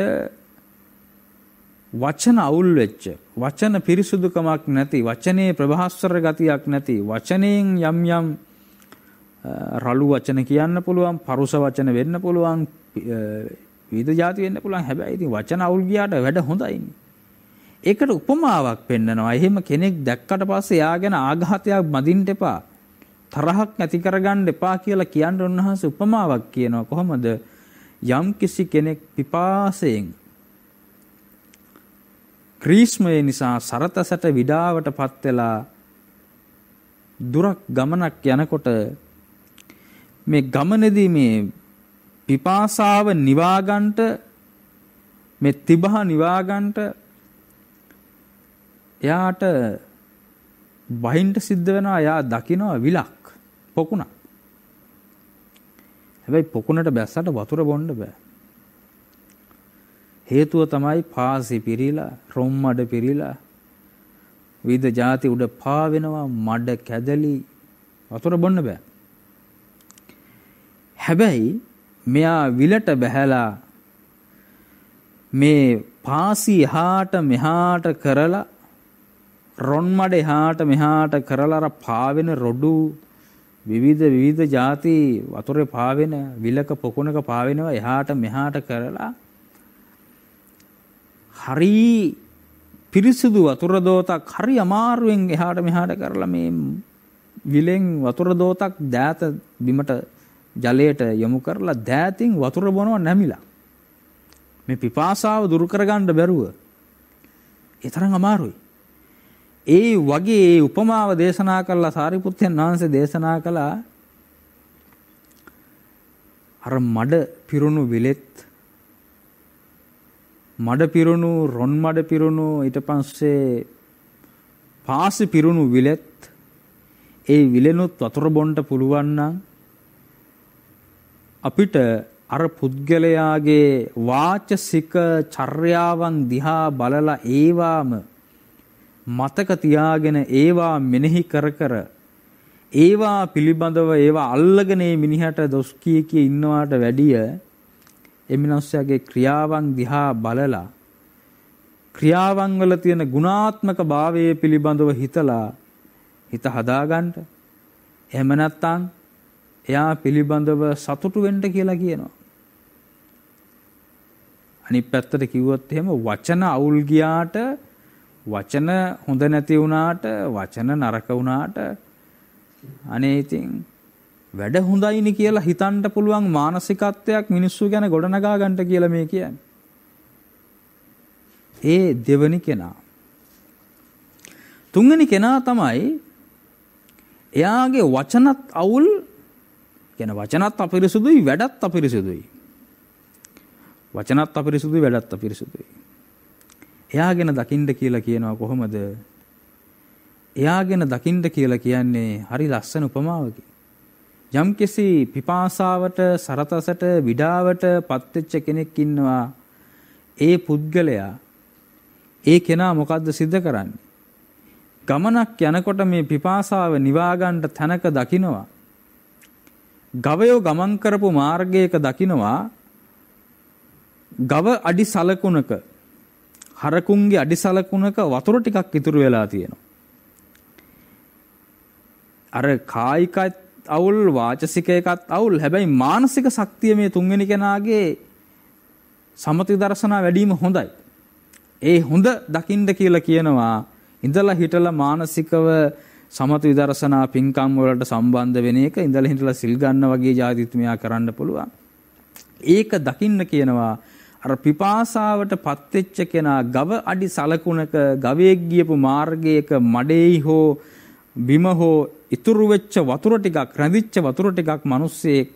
වචන අවුල් වෙච්ච වචන පිරිසුදුකමක් නැති වචනේ ප්‍රභාස්වර ගතියක් නැති වචනයෙන් යම් යම් රළු වචන කියන්න පුළුවන් පරුස වචන වෙන්න පුළුවන් විවිධ જાති වෙන්න පුළුවන් හැබැයි ඉතින් වචන අවුල් ගියාට වැඩ හොඳයිනේ ඒකට උපමාවක් පෙන්නනවා. එහෙම කෙනෙක් දැක්කට පස්සේ යා ගැන ආඝාතයක් මදින්න එපා. තරහක් නැති කරගන්න එපා කියලා කියන්න උන්වහන්සේ උපමාවක් කියනවා. කොහොමද? යම් කිසි කෙනෙක් පිපාසයෙන් ක්‍රීෂ්මය නිසා සරතසට විඩාවටපත් වෙලා දුරක් ගමනක් යනකොට මේ ගමනේදී මේ පිපාසාව නිවාගන්ට මේ තිබහ නිවාගන්ට එයාට බහින්ට සිද්ධ වෙනවා එයා දකිනවා විලක් පොකුණක්. හැබැයි පොකුණට බැස්සට වතුර බොන්න බෑ. හේතුව තමයි පාසි පිරීලා, රොම් මඩ පිරීලා විවිධ ಜಾති උඩ පාවෙනවා, මඩ කැදලි වතුර බොන්න බෑ. හැබැයි මෙයා විලට බැහැලා මේ පාසි එහාට මෙහාට කරලා රොන් මඩ එහාට මෙහාට කරලා පාවෙන රොඩු විවිධ විවිධ ಜಾති වතුරේ පාවෙන විලක පොකුණක පාවෙනවා එහාට මෙහාට කරලා හරි පිරිසිදු වතුර දෝතක් හරි අමාරුවෙන් එහාට මෙහාට කරලා මේ විලෙන් වතුර දෝතක් දෑත බිමට ජලයට යොමු කරලා දෑතින් වතුර බොනවා නැමිලා මේ පිපාසාව දුරු කරගන්න බැරුව ඒ තරම් අමාරුයි ඒ වගේ ඒ උපමාව දේශනා කළා සාරිපුත්තයන් වහන්සේ දේශනා කළා අර මඩ පිරුණු විලෙත් මඩ පිරුණු රොන් මඩ පිරුණු ඊට පස්සේ පාසි පිරුණු විලෙත් ඒ විලෙනුත් වතුර බොන්න පුළුවන් නම් අපිට අර පුද්ගලයාගේ වාචසික චර්යාවන් දිහා බලලා ඒවාම මතක තියාගෙන ඒවා මෙනෙහි කර කර ඒවා පිළිබඳව ඒවා අල්ලගෙන මේ මිනිහට දොස් කී කී ඉන්නවාට වැඩිය එමිනස්සයාගේ ක්‍රියාවන් දිහා බලලා ක්‍රියාවන් වල තියෙන ගුණාත්මක භාවය පිළිබඳව හිතලා හිත හදාගන්න එහෙම නැත්නම් එයා පිළිබඳව සතුටු වෙන්න කියලා කියනවා. අනිත් පැත්තට කිව්වොත් එහෙම වචන අවුල් ගියාට වචන හොඳ නැති වුණාට වචන නරක වුණාට අනේ ඉතින් වැඩ හොඳයිනි කියලා හිතන්න පුළුවන් මානසිකත්වයක් මිනිස්සු ගැන ගොඩනගා ගන්නට කියලා මේ කියන්නේ. ඒ දෙවනි කෙනා. තුන්වෙනි කෙනා තමයි එයාගේ වචනත් අවුල් කියන වචනත් අපිරිසුදුයි වැඩත් අපිරිසුදුයි. වචනත් අපිරිසුදුයි වැඩත් අපිරිසුදුයි. එයා ගැන දකින්න කියලා කියනවා කොහොමද? එයා ගැන දකින්න කියලා කියන්නේ හරි ලස්සන උපමාවකින්. යම්කිසි පිපාසාවට, සරතසට, විඩාවට පත්වෙච්ච කෙනෙක් ඉන්නවා. ඒ පුද්ගලයා ඒ කෙනා මොකද්ද සිද්ධ කරන්නේ? ගමනක් යනකොට මේ පිපාසාව නිවාගන්න තැනක දකිනවා. ගවයෝ ගමන් කරපු මාර්ගයක දකිනවා. ගව අඩි සලකුණක හරකුන්ගේ අඩිසලකුණක වතුර ටිකක් ඉතුරු වෙලා තියෙනවා. අර කායික අවුල් වාචසික එකත් අවුල් හැබැයි මානසික ශක්තිය මේ තුන්වෙනි කෙනාගේ සමති දර්ශනා වැඩිම හොඳයි. ඒ හොඳ දකින්න කියලා කියනවා ඉඳලා හිටලා මානසිකව සමති විදර්ශනා පින්කම් වලට සම්බන්ධ වෙන එක ඉඳලා හිටලා සිල් ගන්න වගේ જાතිත්මයා කරන්න පුළුවන්. ඒක දකින්න කියනවා අර පිපාසාවට පත්වෙච්ච කෙනා ගව අඩි සලකුණක ගවයෙක් ගියපු මාර්ගයක මඩේයි හෝ බිම හෝ ඉතුරු වෙච්ච වතුර ටිකක් රැඳිච්ච වතුර ටිකක් මිනිස්සෙක්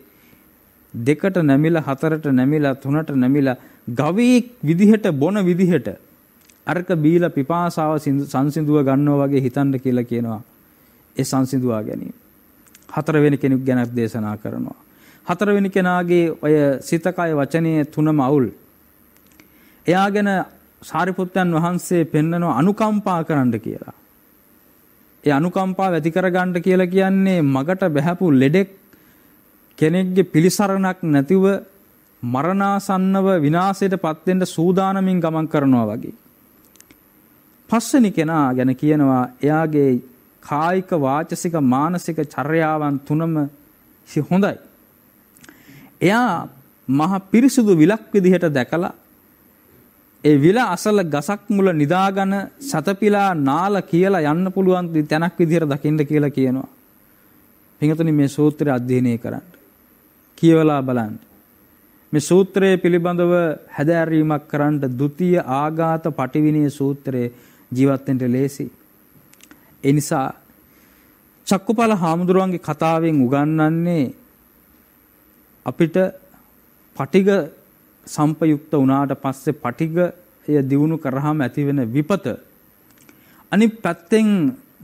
දෙකට නැමිලා හතරට නැමිලා තුනට නැමිලා ගවයෙක් විදිහට බොන විදිහට අරක බීලා පිපාසාව සංසිඳුව ගන්නවා වගේ හිතන්න කියලා කියනවා ඒ සංසිඳුවා ගැනීම හතරවෙනි කෙනෙක් ගැන දේශනා කරනවා හතරවෙනි කෙනාගේ ඔය සිතකය වචනයේ තුනම අවුල් එයා ගැන සාරිපුත්තයන් වහන්සේ පෙන්නන අනුකම්පා කරන්න කියලා. ඒ අනුකම්පා ඇති කරගන්න කියලා කියන්නේ මගට බැහැපු ලෙඩෙක් කෙනෙක්ගේ පිළිසරණක් නැතිව මරණාසන්නව විනාශයට පත් වෙන්න සූදානමින් ගමන් කරනවා වගේ. පස්වෙනි කෙනා ගැන කියනවා එයාගේ කායික වාචසික මානසික චර්යාවන් තුනම හොඳයි. එයා මහ පිරිසුදු විලක් විදිහට දැකලා ඒ විල අසල ගසක් මුල නිදාගෙන සතපිලා නාල කියලා යන්න පුළුවන් තැනක් විදිහට දකින්න කියලා කියනවා. පිටුතුනි මේ සූත්‍රය අධ්‍යයනය කරන්න. කියවලා බලන්න. මේ සූත්‍රයේ පිළිබඳව හැදෑරීමක් කරන්න ဒ ුතිය ආඝාත පටිවිණී සූත්‍රයේ ජීවත් වෙන්න ලේසි. ඒ නිසා චක්කුපල හාමුදුරුවන්ගේ කතාවෙන් උගන්වන්නේ අපිට පටිග සම්පයුක්ත වුණාට පස්සේ පටිගය දියුණු කරාම ඇතිවෙන විපත අනිත් පැත්තෙන්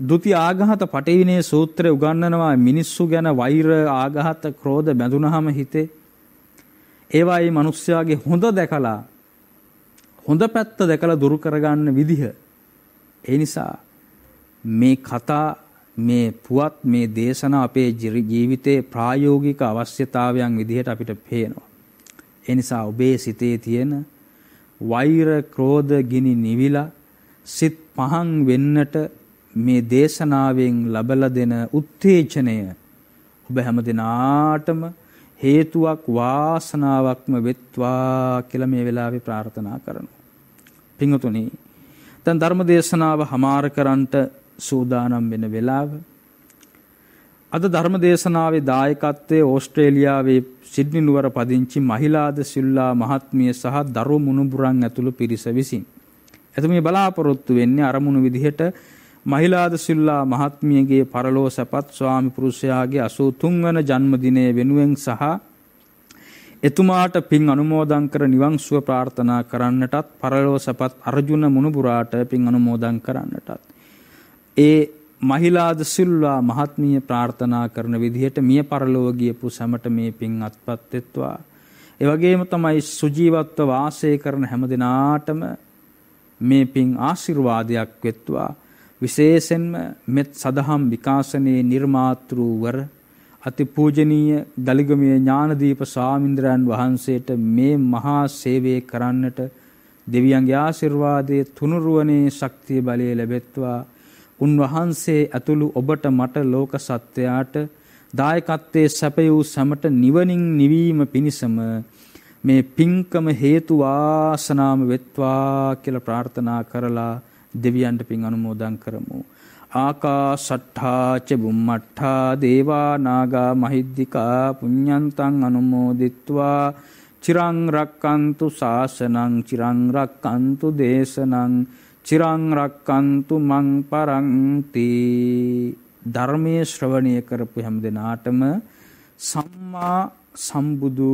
ဒုတိ ආඝාත පටිවිනේ සූත්‍රය උගන්වනවා මිනිස්සු ගැන වෛර ආඝාත ක්‍රෝධ බැඳුනහම හිතේ ඒවායි මිනිස්යාගේ හොඳ දැකලා හොඳ පැත්ත දැකලා දුරු කරගන්න විදිහ ඒ නිසා මේ කතා මේ පුවත් මේ දේශන අපේ ජීවිතේ ප්‍රායෝගික අවශ්‍යතාවයන් විදිහට අපිට පේනවා ඒ නිසා ඔබේ සිතේ තියෙන වෛර ක්‍රෝධ ගිනි නිවිලා සිත පහන් වෙන්නට මේ දේශනාවෙන් ලබලා දෙන උත්තේජනය ඔබ හැම දිනාටම හේතුවක් වාසනාවක්ම වෙත්වා කියලා මේ වෙලාවේ ප්‍රාර්ථනා කරනවා. පින්වතුනි, දැන් ධර්ම දේශනාව හමාර කරන්නට සූදානම් වෙන වෙලාව අද ධර්ම දේශනාවේ දායකත්වයේ ඕස්ට්‍රේලියාවේ සිඩ්නි නුවර පදිංචි මහිලාද සිල්ලා මහත්මිය සහ දරු මුණුබුරන් ඇතුළු පිරිස විසින්. එතුමිය බලාපොරොත්තු වෙන්නේ අරමුණු විදිහට මහිලාද සිල්ලා මහත්මියගේ පරලෝ සැපත් ස්වාමි පුරුෂයාගේ 83 වන ජන්මදිනය වෙනුවෙන් සහ එතුමාට පින් අනුමෝදන් කර නිවන් සුව ප්‍රාර්ථනා කරන්නටත් පරලෝ සැපත් අර්ජුන මුණුබුරාට පින් අනුමෝදන් කරන්නටත් ඒ මහිලාද සිල්වා මහත්මිය ප්‍රාර්ථනා කරන විදිහට මිය පරලොව ගියපු සැමට මේ පින් අත්පත්ත්වා. ඒ වගේම තමයි සුජීවත්ව වාසය කරන හැම දිනාටම මේ පින් ආශිර්වාදයක් වෙත්වා. විශේෂයෙන්ම මෙත් සදහම් විකාශනයේ නිර්මාතෘ වර අතිපූජනීය දලිගමේ ඥානදීප ස්වාමින්ද්‍රයන් වහන්සේට මේ මහා සේවය කරන්නට දෙවියන්ගේ ආශිර්වාදයේ තුනුරුවනේ ශක්තිය බලය ලැබෙත්වා උන්වහන්සේ ඇතුළු ඔබට මට ලෝක සත්වයාට දායකත්වයේ සැපය වූ සැමට නිවනින් නිවීම පිණිසම මේ පිංකම හේතු වාසනාම වෙත්වා කියලා ප්‍රාර්ථනා කරලා දෙවියන්ට පින් අනුමෝදන් කරමු. ආකාශට්ඨා ච බුම්මට්ඨා දේවා නාග මහිද්దికා පුඤ්ඤන්තං අනුමෝදිත්වා චිරං රක්칸තු ශාසනං චිරං රක්칸තු දේශනං චිරං රක්කන්තු මං පරන්ති ධර්මයේ ශ්‍රවණය කරපු හැම දිනාටම සම්මා සම්බුදු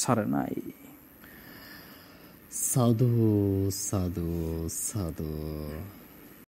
සරණයි සාදු සාදු සාදු